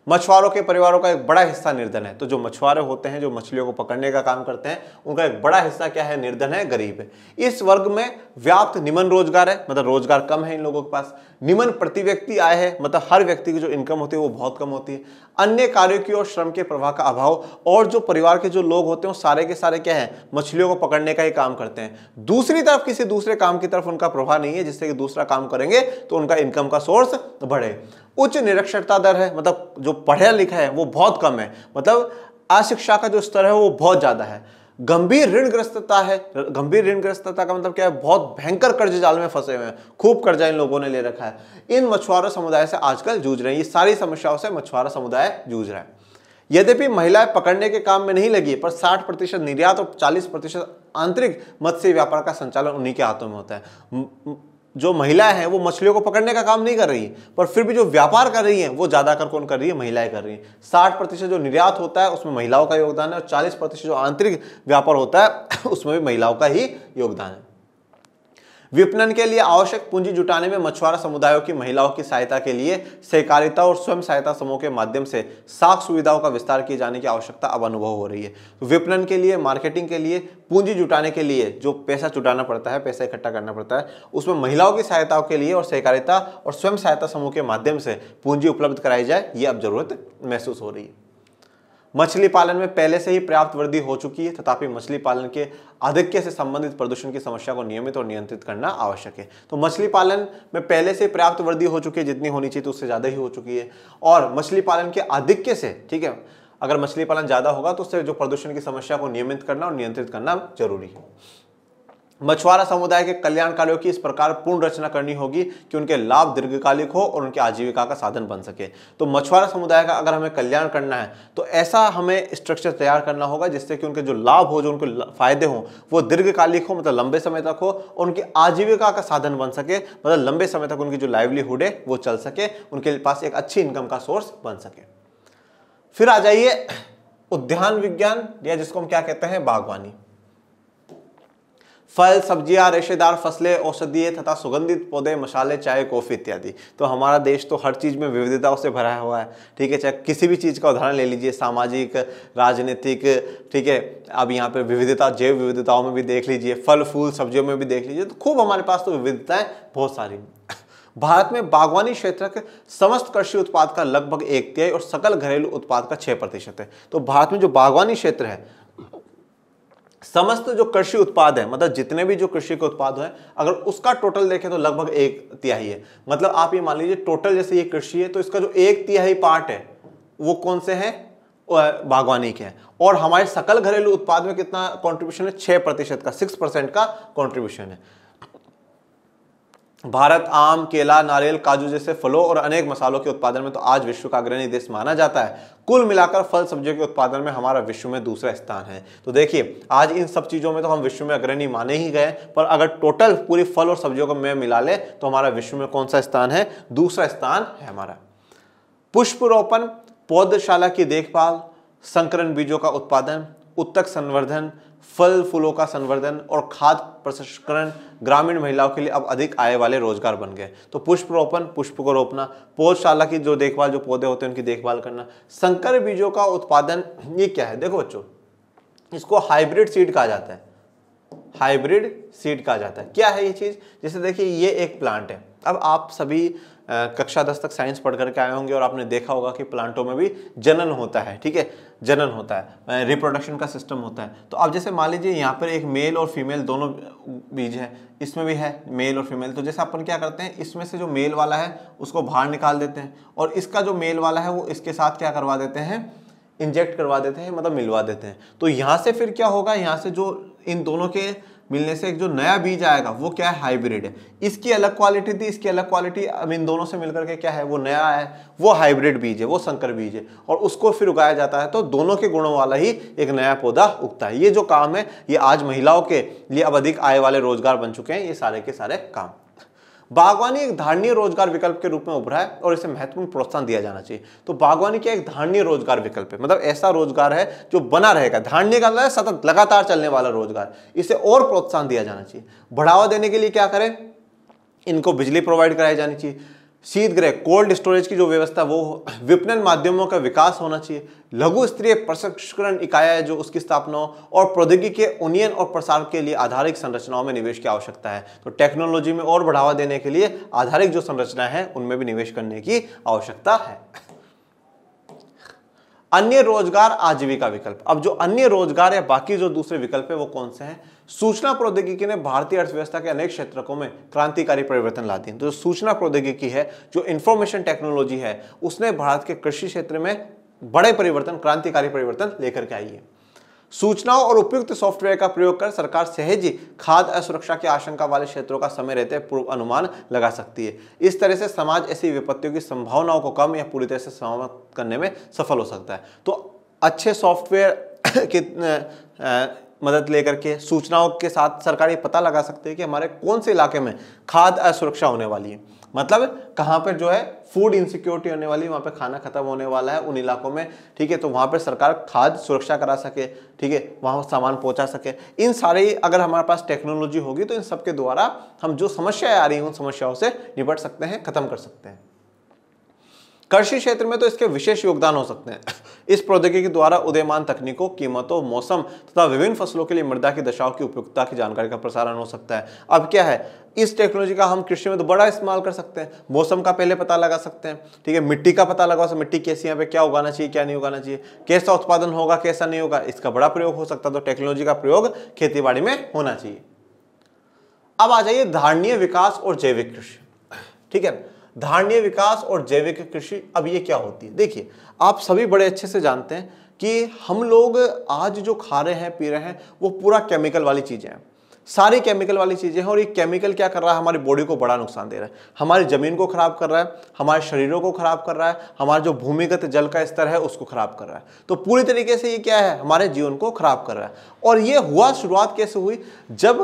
मछुआरों के परिवारों का एक बड़ा हिस्सा निर्धन है तो जो मछुआरे होते हैं जो मछलियों को पकड़ने का काम करते हैं उनका एक बड़ा हिस्सा क्या है निर्धन है गरीब है इस वर्ग में व्याप्त निमन रोजगार है मतलब रोजगार कम है इन लोगों के पास निमन प्रति व्यक्ति आय है मतलब हर व्यक्ति की जो इनकम होती है वो बहुत कम होती है अन्य कार्यों की और श्रम के प्रभाव का अभाव और जो परिवार के जो लोग होते हैं सारे के सारे क्या है मछलियों को पकड़ने का ही काम करते हैं दूसरी तरफ किसी दूसरे काम की तरफ उनका प्रभाव नहीं है जिससे कि दूसरा काम करेंगे तो उनका इनकम का सोर्स बढ़े उच्च निरक्षरता दर है मतलब जो पढ़ा लिखा है वो बहुत कम है मतलब अशिक्षा का जो स्तर है वो बहुत ज़्यादा है गंभीर ऋणग्रस्तता है गंभीर ऋणग्रस्तता का मतलब क्या है बहुत भयंकर कर्ज जाल में फंसे हुए हैं खूब कर्जा इन लोगों ने ले रखा है इन मछुआरा समुदाय से आजकल जूझ रहे हैं ये सारी समस्याओं से मछुआरा समुदाय जूझ रहा है यद्यपि महिलाएं पकड़ने के काम में नहीं लगी पर 60 प्रतिशत निर्यात और 40 प्रतिशत आंतरिक मत्स्य व्यापार का संचालन उन्हीं के हाथों में होता है जो महिला है वो मछलियों को पकड़ने का काम नहीं कर रही है पर फिर भी जो व्यापार कर रही है वो ज़्यादा कर कौन कर रही है महिलाएं कर रही हैं साठ प्रतिशत जो निर्यात होता है उसमें महिलाओं का योगदान है और चालीस प्रतिशत जो आंतरिक व्यापार होता है उसमें भी महिलाओं का ही योगदान है विपणन के लिए आवश्यक पूंजी जुटाने में मछुआरा समुदायों की महिलाओं की सहायता के लिए सहकारिता और स्वयं सहायता समूह के माध्यम से साख सुविधाओं का विस्तार किए जाने की आवश्यकता अब अनुभव हो रही है विपणन के लिए मार्केटिंग के लिए पूंजी जुटाने के लिए जो पैसा जुटाना पड़ता है पैसा इकट्ठा करना पड़ता है उसमें महिलाओं की सहायताओं के लिए और सहकारिता और स्वयं सहायता समूह के माध्यम से पूंजी उपलब्ध कराई जाए ये अब जरूरत महसूस हो रही है मछली पालन में पहले से ही पर्याप्त वृद्धि हो चुकी है तथापि मछली पालन के अधिक्य से संबंधित प्रदूषण की समस्या को नियमित और नियंत्रित करना आवश्यक है तो मछली पालन में पहले से पर्याप्त वृद्धि हो चुकी है जितनी होनी चाहिए तो उससे ज़्यादा ही हो चुकी है और मछली पालन के अधिक्य से ठीक है अगर मछली पालन ज़्यादा होगा तो उससे जो प्रदूषण की समस्या को नियमित करना और नियंत्रित करना जरूरी है मछुआरा समुदाय के कल्याण कार्यों की इस प्रकार पूर्ण रचना करनी होगी कि उनके लाभ दीर्घकालिक हो और उनकी आजीविका का साधन बन सके तो मछुआरा समुदाय का अगर हमें कल्याण करना है तो ऐसा हमें स्ट्रक्चर तैयार करना होगा जिससे कि उनके जो लाभ हो जो उनके फायदे हों वो दीर्घकालिक हो मतलब लंबे समय तक हो और उनकी आजीविका का साधन बन सके मतलब लंबे समय तक उनकी जो लाइवलीहुड है वो चल सके उनके पास एक अच्छी इनकम का सोर्स बन सके फिर आ जाइए उद्यान विज्ञान या जिसको हम क्या कहते हैं बागवानी फल सब्जियां रेशेदार फसलें औषधीय तथा सुगंधित पौधे मसाले चाय कॉफ़ी इत्यादि तो हमारा देश तो हर चीज़ में विविधताओं से भरा हुआ है ठीक है चाहे किसी भी चीज़ का उदाहरण ले लीजिए सामाजिक राजनीतिक ठीक है अब यहाँ पर विविधता जैव विविधताओं में भी देख लीजिए फल फूल सब्जियों में भी देख लीजिए तो खूब हमारे पास तो विविधताएँ बहुत सारी भारत में बागवानी क्षेत्र के समस्त कृषि उत्पाद का लगभग एक तिहाई और सकल घरेलू उत्पाद का छः प्रतिशत है तो भारत में जो बागवानी क्षेत्र है समस्त जो कृषि उत्पाद है मतलब जितने भी जो कृषि के उत्पाद हैं अगर उसका टोटल देखें तो लगभग एक तिहाई है मतलब आप ये मान लीजिए टोटल जैसे ये कृषि है तो इसका जो एक तिहाई पार्ट है वो कौन से हैं बागवानी के हैं और हमारे सकल घरेलू उत्पाद में कितना कॉन्ट्रीब्यूशन है छः प्रतिशत का सिक्स परसेंट का कॉन्ट्रीब्यूशन है भारत आम केला नारियल काजू जैसे फलों और अनेक मसालों के उत्पादन में तो आज विश्व का अग्रणी देश माना जाता है कुल मिलाकर फल सब्जियों के उत्पादन में हमारा विश्व में दूसरा स्थान है तो देखिए आज इन सब चीज़ों में तो हम विश्व में अग्रणी माने ही गए पर अगर टोटल पूरी फल और सब्जियों को मैं मिला ले तो हमारा विश्व में कौन सा स्थान है दूसरा स्थान है हमारा पुष्परोपण पौधशाला की देखभाल संकरण बीजों का उत्पादन उत्तक संवर्धन फल फूलों का संवर्धन और खाद प्रसंस्करण ग्रामीण महिलाओं के लिए अब अधिक आय वाले रोजगार बन गए तो पुष्प रोपण पुष्प को रोपना पौधशाला की जो देखभाल जो पौधे होते हैं उनकी देखभाल करना संकर बीजों का उत्पादन ये क्या है देखो बच्चों इसको हाइब्रिड सीड कहा जाता है हाइब्रिड सीड कहा जाता है क्या है ये चीज़ जैसे देखिए ये एक प्लांट है अब आप सभी कक्षा दस तक साइंस पढ़ करके आए होंगे और आपने देखा होगा कि प्लांटों में भी जनन होता है ठीक है जनन होता है रिप्रोडक्शन का सिस्टम होता है तो अब जैसे मान लीजिए यहाँ पर एक मेल और फीमेल दोनों बीज है इसमें भी है मेल और फीमेल तो जैसे अपन क्या करते हैं इसमें से जो मेल वाला है उसको बाहर निकाल देते हैं और इसका जो मेल वाला है वो इसके साथ क्या करवा देते हैं इंजेक्ट करवा देते हैं मतलब मिलवा देते हैं तो यहाँ से फिर क्या होगा यहाँ से जो इन दोनों के मिलने से एक जो नया बीज आएगा वो क्या है हाइब्रिड है इसकी अलग क्वालिटी थी इसकी अलग क्वालिटी अब इन दोनों से मिलकर के क्या है वो नया है वो हाइब्रिड बीज है वो संकर बीज है और उसको फिर उगाया जाता है तो दोनों के गुणों वाला ही एक नया पौधा उगता है ये जो काम है ये आज महिलाओं के लिए अब अधिक आय वाले रोजगार बन चुके हैं ये सारे के सारे काम बागवानी एक धारणीय रोजगार विकल्प के रूप में उभरा है और इसे महत्वपूर्ण प्रोत्साहन दिया जाना चाहिए तो बागवानी क्या एक धारणीय रोजगार विकल्प है मतलब ऐसा रोजगार है जो बना रहेगा धारणीय का मतलब सतत लगातार चलने वाला रोजगार इसे और प्रोत्साहन दिया जाना चाहिए बढ़ावा देने के लिए क्या करें इनको बिजली प्रोवाइड कराई जानी चाहिए शीतगृह कोल्ड स्टोरेज की जो व्यवस्था वो विपणन माध्यमों का विकास होना चाहिए लघु स्तरीय प्रसंस्करण इकाया है जो उसकी स्थापना हो और प्रौद्योगिकी के उन्नयन और प्रसार के लिए आधारिक संरचनाओं में निवेश की आवश्यकता है तो टेक्नोलॉजी में और बढ़ावा देने के लिए आधारिक जो संरचना है उनमें भी निवेश करने की आवश्यकता है अन्य रोजगार आजीविका विकल्प अब जो अन्य रोजगार या बाकी जो दूसरे विकल्प है वो कौन से हैं सूचना प्रौद्योगिकी ने भारतीय अर्थव्यवस्था के अनेक क्षेत्रों में क्रांतिकारी परिवर्तन ला दिए तो जो सूचना प्रौद्योगिकी है जो इंफॉर्मेशन टेक्नोलॉजी है उसने भारत के कृषि क्षेत्र में बड़े परिवर्तन क्रांतिकारी परिवर्तन लेकर के आई है सूचनाओं और उपयुक्त सॉफ्टवेयर का प्रयोग कर सरकार सहज ही खाद असुरक्षा की आशंका वाले क्षेत्रों का समय रहते पूर्व अनुमान लगा सकती है इस तरह से समाज ऐसी विपत्तियों की संभावनाओं को कम या पूरी तरह से समाप्त करने में सफल हो सकता है तो अच्छे सॉफ्टवेयर के मदद लेकर के सूचनाओं के साथ सरकार ये पता लगा सकती है कि हमारे कौन से इलाके में खाद असुरक्षा होने वाली है मतलब कहाँ पर जो है फूड इनसिक्योरिटी होने वाली वहाँ पर खाना खत्म होने वाला है उन इलाकों में ठीक है तो वहाँ पर सरकार खाद सुरक्षा करा सके ठीक है वहाँ सामान पहुँचा सके इन सारे अगर हमारे पास टेक्नोलॉजी होगी तो इन सब के द्वारा हम जो समस्याएँ आ रही हैं उन समस्याओं से निपट सकते हैं खत्म कर सकते हैं कृषि क्षेत्र में तो इसके विशेष योगदान हो सकते हैं इस प्रौद्योगिकी द्वारा उदयमान तकनीकों कीमतों मौसम तथा विभिन्न फसलों के लिए मृदा की दशाओं की उपयुक्तता की जानकारी का प्रसारण हो सकता है अब क्या है इस टेक्नोलॉजी का हम कृषि में तो बड़ा इस्तेमाल कर सकते हैं मौसम का पहले पता लगा सकते हैं ठीक है मिट्टी का पता लगा सकते मिट्टी कैसी यहाँ पे क्या उगाना चाहिए क्या नहीं उगाना चाहिए कैसा उत्पादन होगा कैसा नहीं होगा इसका बड़ा प्रयोग हो सकता है तो टेक्नोलॉजी का प्रयोग खेती में होना चाहिए अब आ जाइए धारणीय विकास और जैविक कृषि ठीक है धारणीय विकास और जैविक कृषि अब ये क्या होती है देखिए आप सभी बड़े अच्छे से जानते हैं कि हम लोग आज जो खा रहे हैं पी रहे हैं वो पूरा केमिकल वाली चीज़ें हैं सारी केमिकल वाली चीज़ें हैं और ये केमिकल क्या कर रहा है हमारी बॉडी को बड़ा नुकसान दे रहा है हमारी ज़मीन को ख़राब कर रहा है हमारे शरीरों को ख़राब कर रहा है हमारा जो भूमिगत जल का स्तर है उसको ख़राब कर रहा है तो पूरी तरीके से ये क्या है हमारे जीवन को ख़राब कर रहा है और ये हुआ शुरुआत कैसे हुई जब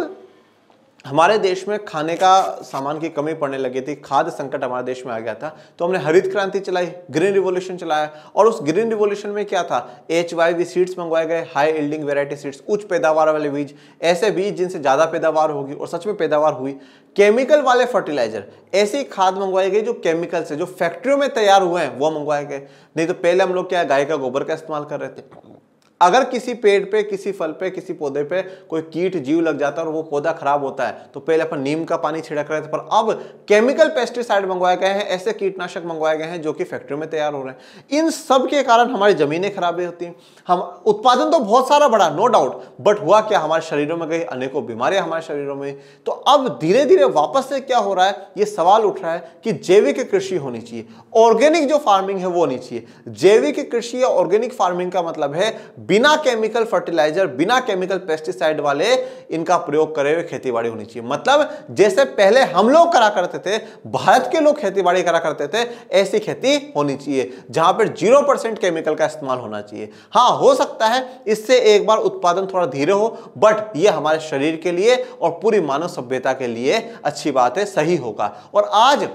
हमारे देश में खाने का सामान की कमी पड़ने लगी थी खाद्य संकट हमारे देश में आ गया था तो हमने हरित क्रांति चलाई ग्रीन रिवोल्यूशन चलाया और उस ग्रीन रिवोल्यूशन में क्या था एच वाई वी सीड्स मंगवाए गए हाई एल्डिंग वेराइटी सीड्स उच्च पैदावार वाले बीज ऐसे बीज जिनसे ज़्यादा पैदावार होगी और सच में पैदावार हुई केमिकल वाले फर्टिलाइजर ऐसी खाद मंगवाई गई जो केमिकल से जो फैक्ट्रियों में तैयार हुए हैं वो मंगवाए गए नहीं तो पहले हम लोग क्या गाय का गोबर का इस्तेमाल कर रहे थे अगर किसी पेड़ पे किसी फल पे किसी पौधे पे कोई कीट जीव लग जाता है और वो पौधा खराब होता है तो पहले अपन नीम का पानी छिड़क रहे थे पर अब केमिकल पेस्टिसाइड मंगवाए गए हैं ऐसे कीटनाशक मंगवाए गए हैं जो कि फैक्ट्री में तैयार हो रहे हैं इन सब के कारण हमारी जमीनें खराब होती हैं हम उत्पादन तो बहुत सारा बढ़ा नो डाउट बट हुआ क्या हमारे शरीरों में गई अनेकों बीमारियां हमारे शरीरों में तो अब धीरे धीरे वापस से क्या हो रहा है ये सवाल उठ रहा है कि जैविक कृषि होनी चाहिए ऑर्गेनिक जो फार्मिंग है वो होनी चाहिए जैविक कृषि या ऑर्गेनिक फार्मिंग का मतलब है बिना केमिकल फर्टिलाइजर बिना केमिकल पेस्टिसाइड वाले इनका प्रयोग करे हुए खेतीबाड़ी होनी चाहिए मतलब जैसे पहले हम लोग करा करते थे भारत के लोग खेतीबाड़ी करा करते थे ऐसी खेती होनी चाहिए जहां पर जीरो परसेंट केमिकल का इस्तेमाल होना चाहिए हाँ हो सकता है इससे एक बार उत्पादन थोड़ा धीरे हो बट ये हमारे शरीर के लिए और पूरी मानव सभ्यता के लिए अच्छी बात है सही होगा और आज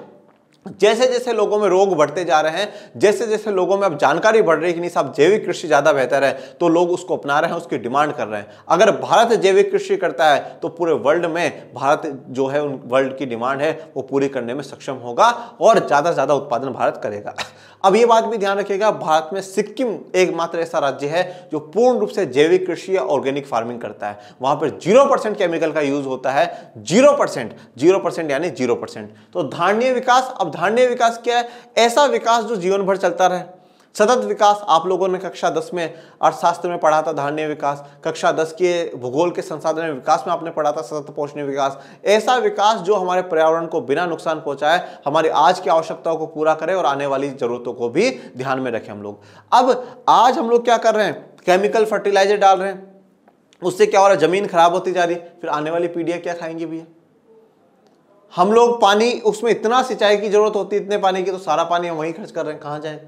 जैसे जैसे लोगों में रोग बढ़ते जा रहे हैं जैसे जैसे लोगों में अब जानकारी बढ़ रही है कि नहीं साहब जैविक कृषि ज़्यादा बेहतर है तो लोग उसको अपना रहे हैं उसकी डिमांड कर रहे हैं अगर भारत जैविक कृषि करता है तो पूरे वर्ल्ड में भारत जो है उन वर्ल्ड की डिमांड है वो पूरी करने में सक्षम होगा और ज़्यादा से ज़्यादा उत्पादन भारत करेगा अब ये बात भी ध्यान रखिएगा भारत में सिक्किम एकमात्र ऐसा राज्य है जो पूर्ण रूप से जैविक कृषि या ऑर्गेनिक फार्मिंग करता है वहां पर जीरो परसेंट केमिकल का यूज होता है जीरो परसेंट जीरो परसेंट यानी जीरो परसेंट तो धारणीय विकास अब धारणीय विकास क्या है ऐसा विकास जो जीवन भर चलता रहे सतत विकास आप लोगों ने कक्षा दस में अर्थशास्त्र में पढ़ा था धारणीय विकास कक्षा दस के भूगोल के संसाधन विकास में आपने पढ़ा था सतत पोषणीय विकास ऐसा विकास जो हमारे पर्यावरण को बिना नुकसान पहुंचाए हमारी आज की आवश्यकताओं को पूरा करे और आने वाली जरूरतों को भी ध्यान में रखें हम लोग अब आज हम लोग क्या कर रहे हैं केमिकल फर्टिलाइजर डाल रहे हैं उससे क्या हो रहा है जमीन खराब होती जा रही फिर आने वाली पीढ़ियाँ क्या खाएंगी भैया हम लोग पानी उसमें इतना सिंचाई की जरूरत होती है इतने पानी की तो सारा पानी हम वहीं खर्च कर रहे हैं कहाँ जाए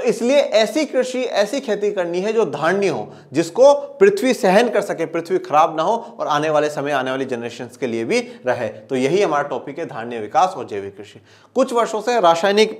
तो इसलिए ऐसी कृषि ऐसी खेती करनी है जो धान्य हो जिसको पृथ्वी सहन कर सके पृथ्वी खराब ना हो और आने वाले समय आने वाली जनरेशन के लिए भी रहे तो यही हमारा टॉपिक है धान्य विकास और जैविक कृषि कुछ वर्षों से रासायनिक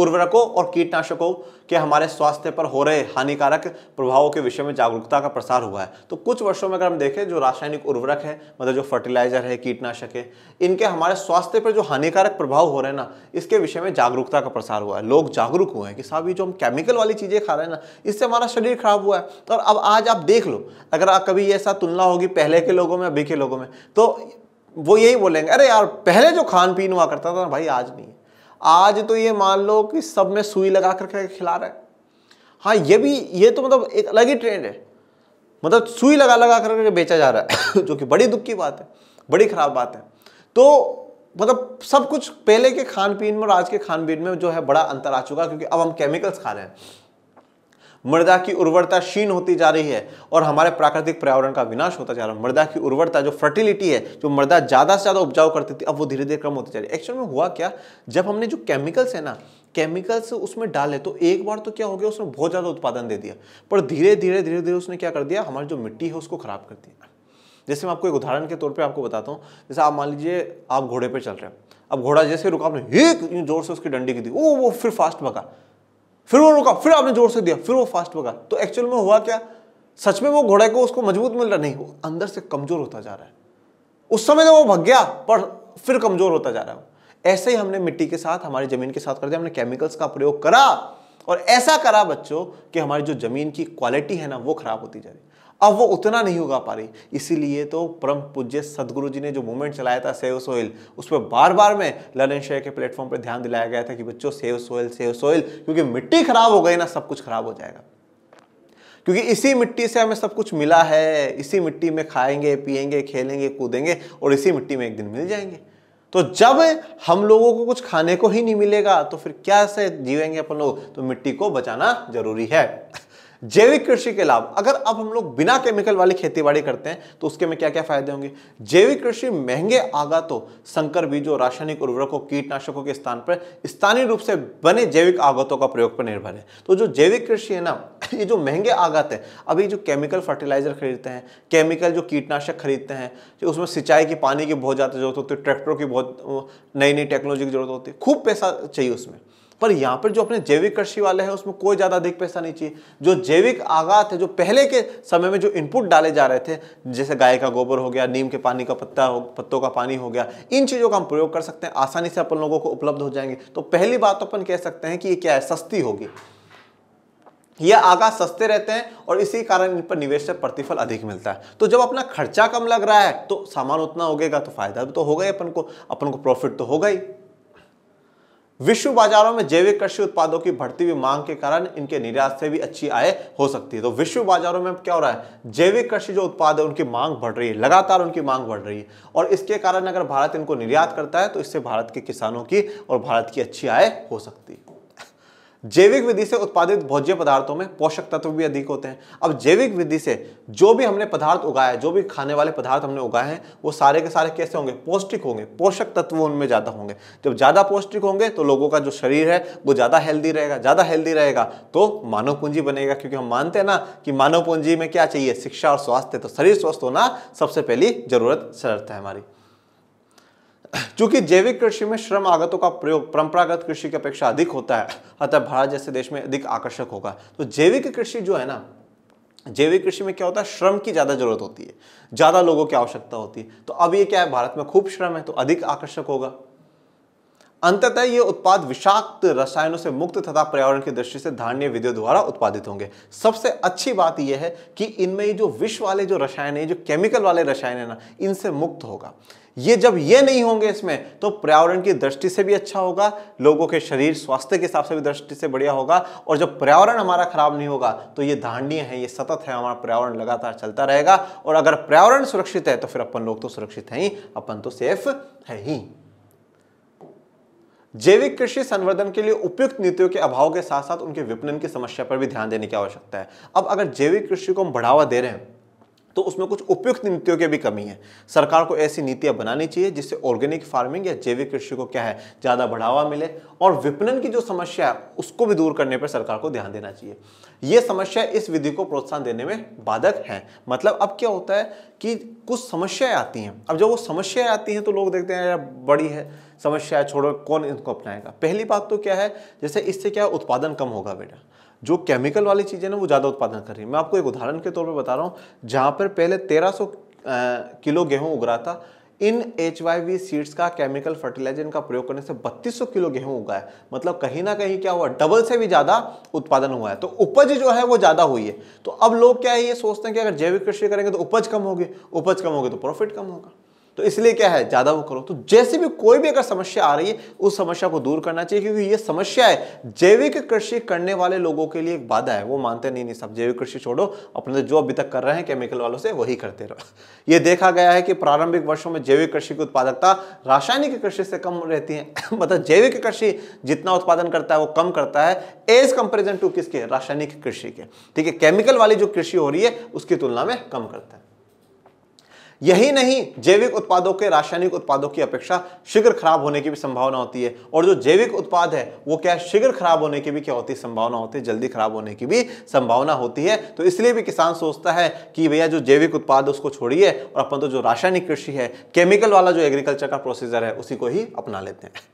उर्वरकों और कीटनाशकों के हमारे स्वास्थ्य पर हो रहे हानिकारक प्रभावों के विषय में जागरूकता का प्रसार हुआ है तो कुछ वर्षों में अगर हम देखें जो रासायनिक उर्वरक है मतलब जो फर्टिलाइजर है कीटनाशक है इनके हमारे स्वास्थ्य पर जो हानिकारक प्रभाव हो रहे हैं ना इसके विषय में जागरूकता का प्रसार हुआ है लोग जागरूक हुए हैं कि साहब ये जो हम केमिकल वाली चीज़ें खा रहे हैं ना इससे हमारा शरीर खराब हुआ है और अब आज आप देख लो अगर आप कभी ऐसा तुलना होगी पहले के लोगों में अभी के लोगों में तो वो यही बोलेंगे अरे यार पहले जो खान पीन हुआ करता था ना भाई आज नहीं आज तो ये मान लो कि सब में सुई लगा करके खिला रहा है हाँ ये भी ये तो मतलब एक अलग ही ट्रेंड है मतलब सुई लगा लगा करके बेचा जा रहा है जो कि बड़ी दुख की बात है बड़ी खराब बात है तो मतलब सब कुछ पहले के खान पीन में और आज के खान पीन में जो है बड़ा अंतर आ चुका क्योंकि अब हम केमिकल्स खा रहे हैं मृदा की उर्वरता क्षीण होती जा रही है और हमारे प्राकृतिक पर्यावरण का विनाश होता जा रहा है मृदा की उर्वरता जो फर्टिलिटी है जो मृदा ज़्यादा से ज़्यादा उपजाऊ करती थी अब वो धीरे धीरे कम होती जा रही है एक्चुअल में हुआ क्या जब हमने जो केमिकल्स है ना केमिकल्स उसमें डाले तो एक बार तो क्या हो गया उसने बहुत ज़्यादा उत्पादन दे दिया पर धीरे धीरे धीरे धीरे उसने क्या कर दिया हमारी जो मिट्टी है उसको ख़राब कर दिया जैसे मैं आपको एक उदाहरण के तौर पे आपको बताता हूँ जैसे आप मान लीजिए आप घोड़े पे चल रहे हैं अब घोड़ा जैसे रुका आपने एक जोर से उसकी डंडी की दी वो वो फिर फास्ट भगा फिर वो रोका फिर आपने जोर से दिया फिर वो फास्ट भगा तो एक्चुअल में हुआ क्या सच में वो घोड़े को उसको मजबूत मिल रहा नहीं वो अंदर से कमजोर होता जा रहा है उस समय तो वो भग गया पर फिर कमजोर होता जा रहा है ऐसे ही हमने मिट्टी के साथ हमारी जमीन के साथ कर दिया हमने केमिकल्स का प्रयोग करा और ऐसा करा बच्चों कि हमारी जो जमीन की क्वालिटी है ना वो खराब होती जा रही अब वो उतना नहीं उगा पा रही इसीलिए तो परम पूज्य सदगुरु जी ने जो मूवमेंट चलाया था सेव सोइल उस पर बार बार में लर्न एंड शेयर के प्लेटफॉर्म पर ध्यान दिलाया गया था कि बच्चों सेव सोइल सेव सोइल क्योंकि मिट्टी खराब हो गई ना सब कुछ खराब हो जाएगा क्योंकि इसी मिट्टी से हमें सब कुछ मिला है इसी मिट्टी में खाएंगे पिएंगे खेलेंगे कूदेंगे और इसी मिट्टी में एक दिन मिल जाएंगे तो जब हम लोगों को कुछ खाने को ही नहीं मिलेगा तो फिर क्या से जीवेंगे अपन लोग तो मिट्टी को बचाना जरूरी है जैविक कृषि के लाभ अगर अब हम लोग बिना केमिकल वाली खेतीबाड़ी करते हैं तो उसके में क्या क्या फायदे होंगे जैविक कृषि महंगे आगा तो संकर बीजों रासायनिक उर्वरकों कीटनाशकों के स्थान पर स्थानीय रूप से बने जैविक आगतों का प्रयोग पर निर्भर है तो जो जैविक कृषि है ना ये जो महंगे आगत है अभी जो केमिकल फर्टिलाइजर खरीदते हैं केमिकल जो कीटनाशक खरीदते हैं जो उसमें सिंचाई की पानी की बहुत ज़्यादा जरूरत होती है ट्रैक्टरों की बहुत नई नई टेक्नोलॉजी की जरूरत होती है खूब पैसा चाहिए उसमें पर यहाँ पर जो अपने जैविक कृषि वाले हैं उसमें कोई ज़्यादा अधिक पैसा नहीं चाहिए जो जैविक आगात है जो पहले के समय में जो इनपुट डाले जा रहे थे जैसे गाय का गोबर हो गया नीम के पानी का पत्ता हो पत्तों का पानी हो गया इन चीज़ों का हम प्रयोग कर सकते हैं आसानी से अपन लोगों को उपलब्ध हो जाएंगे तो पहली बात तो अपन कह सकते हैं कि ये क्या है सस्ती होगी यह आगा सस्ते रहते हैं और इसी कारण इन पर निवेश से प्रतिफल अधिक मिलता है तो जब अपना खर्चा कम लग रहा है तो सामान उतना हो गएगा तो फायदा भी तो होगा ही अपन को अपन को प्रॉफिट तो होगा ही विश्व बाजारों में जैविक कृषि उत्पादों की बढ़ती हुई मांग के कारण इनके निर्यात से भी अच्छी आय हो सकती है तो विश्व बाजारों में क्या हो रहा है जैविक कृषि जो उत्पाद है उनकी मांग बढ़ रही है लगातार उनकी मांग बढ़ रही है और इसके कारण अगर भारत इनको निर्यात करता है तो इससे भारत के किसानों की और भारत की अच्छी आय हो सकती है जैविक विधि से उत्पादित भोज्य पदार्थों में पोषक तत्व भी अधिक होते हैं अब जैविक विधि से जो भी हमने पदार्थ उगाया जो भी खाने वाले पदार्थ हमने उगाए हैं वो सारे के सारे कैसे होंगे पौष्टिक होंगे पोषक तत्व उनमें ज़्यादा होंगे जब ज़्यादा पौष्टिक होंगे तो लोगों का जो शरीर है वो ज़्यादा हेल्दी रहेगा ज़्यादा हेल्दी रहेगा तो मानव पूंजी बनेगा क्योंकि हम मानते हैं ना कि मानव पूंजी में क्या चाहिए शिक्षा और स्वास्थ्य तो शरीर स्वस्थ होना सबसे पहली जरूरत शर्त है हमारी चूंकि जैविक कृषि में श्रम आगतों का प्रयोग परंपरागत कृषि की अपेक्षा अधिक होता है अतः भारत जैसे देश में अधिक आकर्षक होगा तो जैविक कृषि जो है ना जैविक कृषि में क्या होता है श्रम की ज़्यादा जरूरत होती है ज़्यादा लोगों की आवश्यकता होती है तो अब ये क्या है भारत में खूब श्रम है तो अधिक आकर्षक होगा अंततः ये उत्पाद विषाक्त रसायनों से मुक्त तथा पर्यावरण की दृष्टि से धान्य विद्युत द्वारा उत्पादित होंगे सबसे अच्छी बात यह है कि इनमें जो विष वाले जो रसायन है जो केमिकल वाले रसायन है ना इनसे मुक्त होगा ये जब ये नहीं होंगे इसमें तो पर्यावरण की दृष्टि से भी अच्छा होगा लोगों के शरीर स्वास्थ्य के हिसाब से भी दृष्टि से बढ़िया होगा और जब पर्यावरण हमारा खराब नहीं होगा तो ये धारणीय है ये सतत है हमारा पर्यावरण लगातार चलता रहेगा और अगर पर्यावरण सुरक्षित है तो फिर अपन लोग तो सुरक्षित हैं ही अपन तो सेफ है ही जैविक कृषि संवर्धन के लिए उपयुक्त नीतियों के अभाव के साथ साथ उनके विपणन की समस्या पर भी ध्यान देने की आवश्यकता है अब अगर जैविक कृषि को हम बढ़ावा दे रहे हैं तो उसमें कुछ उपयुक्त नीतियों की भी कमी है सरकार को ऐसी नीतियां बनानी चाहिए जिससे ऑर्गेनिक फार्मिंग या जैविक कृषि को क्या है ज़्यादा बढ़ावा मिले और विपणन की जो समस्या है उसको भी दूर करने पर सरकार को ध्यान देना चाहिए ये समस्या इस विधि को प्रोत्साहन देने में बाधक है मतलब अब क्या होता है कि कुछ समस्याएं आती हैं अब जब वो समस्याएं आती हैं तो लोग देखते हैं यार बड़ी है समस्या छोड़ो कौन इनको अपनाएगा पहली बात तो क्या है जैसे इससे क्या उत्पादन कम होगा बेटा जो केमिकल वाली चीज़ें ना वो ज़्यादा उत्पादन कर रही है मैं आपको एक उदाहरण के तौर पर बता रहा हूँ जहाँ पर पहले तेरह किलो गेहूँ उग रहा था इन एच वाई सीड्स का केमिकल फर्टिलाइजर का प्रयोग करने से 3200 किलो गेहूं उगा है मतलब कहीं ना कहीं क्या हुआ डबल से भी ज़्यादा उत्पादन हुआ है तो उपज जो है वो ज़्यादा हुई है तो अब लोग क्या है ये सोचते हैं कि अगर जैविक कृषि करेंगे तो उपज कम होगी उपज कम होगी तो प्रॉफिट कम होगा तो इसलिए क्या है ज़्यादा वो करो तो जैसे भी कोई भी अगर समस्या आ रही है उस समस्या को दूर करना चाहिए क्योंकि ये समस्या है जैविक कृषि करने वाले लोगों के लिए एक बाधा है वो मानते नहीं नहीं सब जैविक कृषि छोड़ो अपने जो अभी तक कर रहे हैं केमिकल वालों से वही करते रहो ये देखा गया है कि प्रारंभिक वर्षों में जैविक कृषि की उत्पादकता रासायनिक कृषि से कम रहती है मतलब जैविक कृषि जितना उत्पादन करता है वो कम करता है एज कंपेरिजन टू किसके रासायनिक कृषि के ठीक है केमिकल वाली जो कृषि हो रही है उसकी तुलना में कम करता है यही नहीं जैविक उत्पादों के रासायनिक उत्पादों की अपेक्षा शीघ्र खराब होने की भी संभावना होती है और जो जैविक उत्पाद है वो क्या शीघ्र खराब होने की भी क्या होती है संभावना होती है जल्दी खराब होने की भी संभावना होती है तो इसलिए भी किसान सोचता है कि भैया जो जैविक उत्पाद उसको छोड़िए और अपन तो जो रासायनिक कृषि है केमिकल वाला जो एग्रीकल्चर का प्रोसीजर है उसी को ही अपना लेते हैं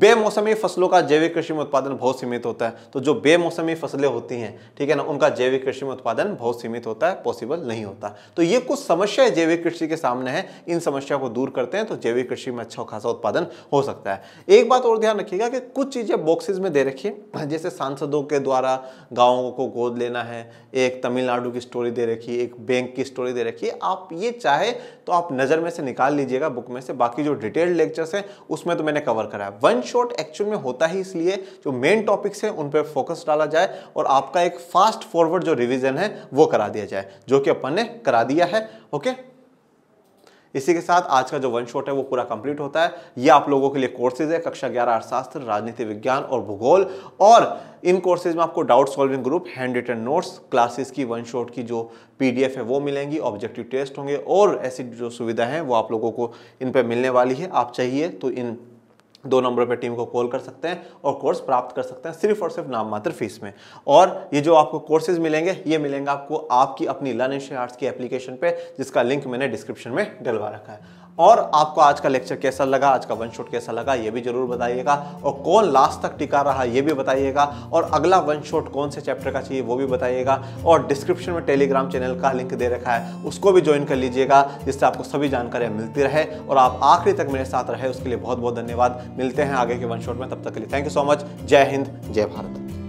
बेमौसमी फसलों का जैविक कृषि में उत्पादन बहुत सीमित होता है तो जो बेमौसमी फसलें होती हैं ठीक है ना उनका जैविक कृषि में उत्पादन बहुत सीमित होता है पॉसिबल नहीं होता तो ये कुछ समस्याएं जैविक कृषि के सामने हैं इन समस्या को दूर करते हैं तो जैविक कृषि में अच्छा खासा उत्पादन हो सकता है एक बात और ध्यान रखिएगा कि कुछ चीज़ें बॉक्सेज में दे रखिए जैसे सांसदों के द्वारा गाँवों को गोद लेना है एक तमिलनाडु की स्टोरी दे रखी एक बैंक की स्टोरी दे रखी आप ये चाहे तो आप नज़र में से निकाल लीजिएगा बुक में से बाकी जो डिटेल्ड लेक्चर्स हैं उसमें तो मैंने कवर करा है वन शॉट एक्चुअल में होता ही इसलिए जो मेन टॉपिक्स हैं उन पर फोकस डाला जाए और आपका एक फास्ट फॉरवर्ड जो रिविजन है वो करा दिया जाए जो कि अपन ने करा दिया है ओके इसी के साथ आज का जो वन शॉट है वो पूरा कंप्लीट होता है ये आप लोगों के लिए कोर्सेज है कक्षा ग्यारह अर्थशास्त्र राजनीति विज्ञान और भूगोल और इन कोर्सेज में आपको doubt solving group hand written notes classes की वन शॉट की जो पीडीएफ है वो मिलेंगी ऑब्जेक्टिव टेस्ट होंगे और ऐसी जो सुविधा है वो आप लोगों को इन पर मिलने वाली है आप चाहिए तो इन दो नंबरों पर टीम को कॉल कर सकते हैं और कोर्स प्राप्त कर सकते हैं सिर्फ और सिर्फ नाम मात्र फीस में और ये जो आपको कोर्सेज मिलेंगे ये मिलेंगे आपको आपकी अपनी लर्न इंडिया आर्ट्स की एप्लीकेशन पे जिसका लिंक मैंने डिस्क्रिप्शन में डलवा रखा है और आपको आज का लेक्चर कैसा लगा आज का वन शॉट कैसा लगा ये भी जरूर बताइएगा और कौन लास्ट तक टिका रहा ये भी बताइएगा और अगला वन शॉट कौन से चैप्टर का चाहिए वो भी बताइएगा और डिस्क्रिप्शन में टेलीग्राम चैनल का लिंक दे रखा है उसको भी ज्वाइन कर लीजिएगा जिससे आपको सभी जानकारियाँ मिलती रहे और आप आखिरी तक मेरे साथ रहे उसके लिए बहुत बहुत धन्यवाद मिलते हैं आगे के वन शॉट में तब तक के लिए थैंक यू सो मच जय हिंद जय भारत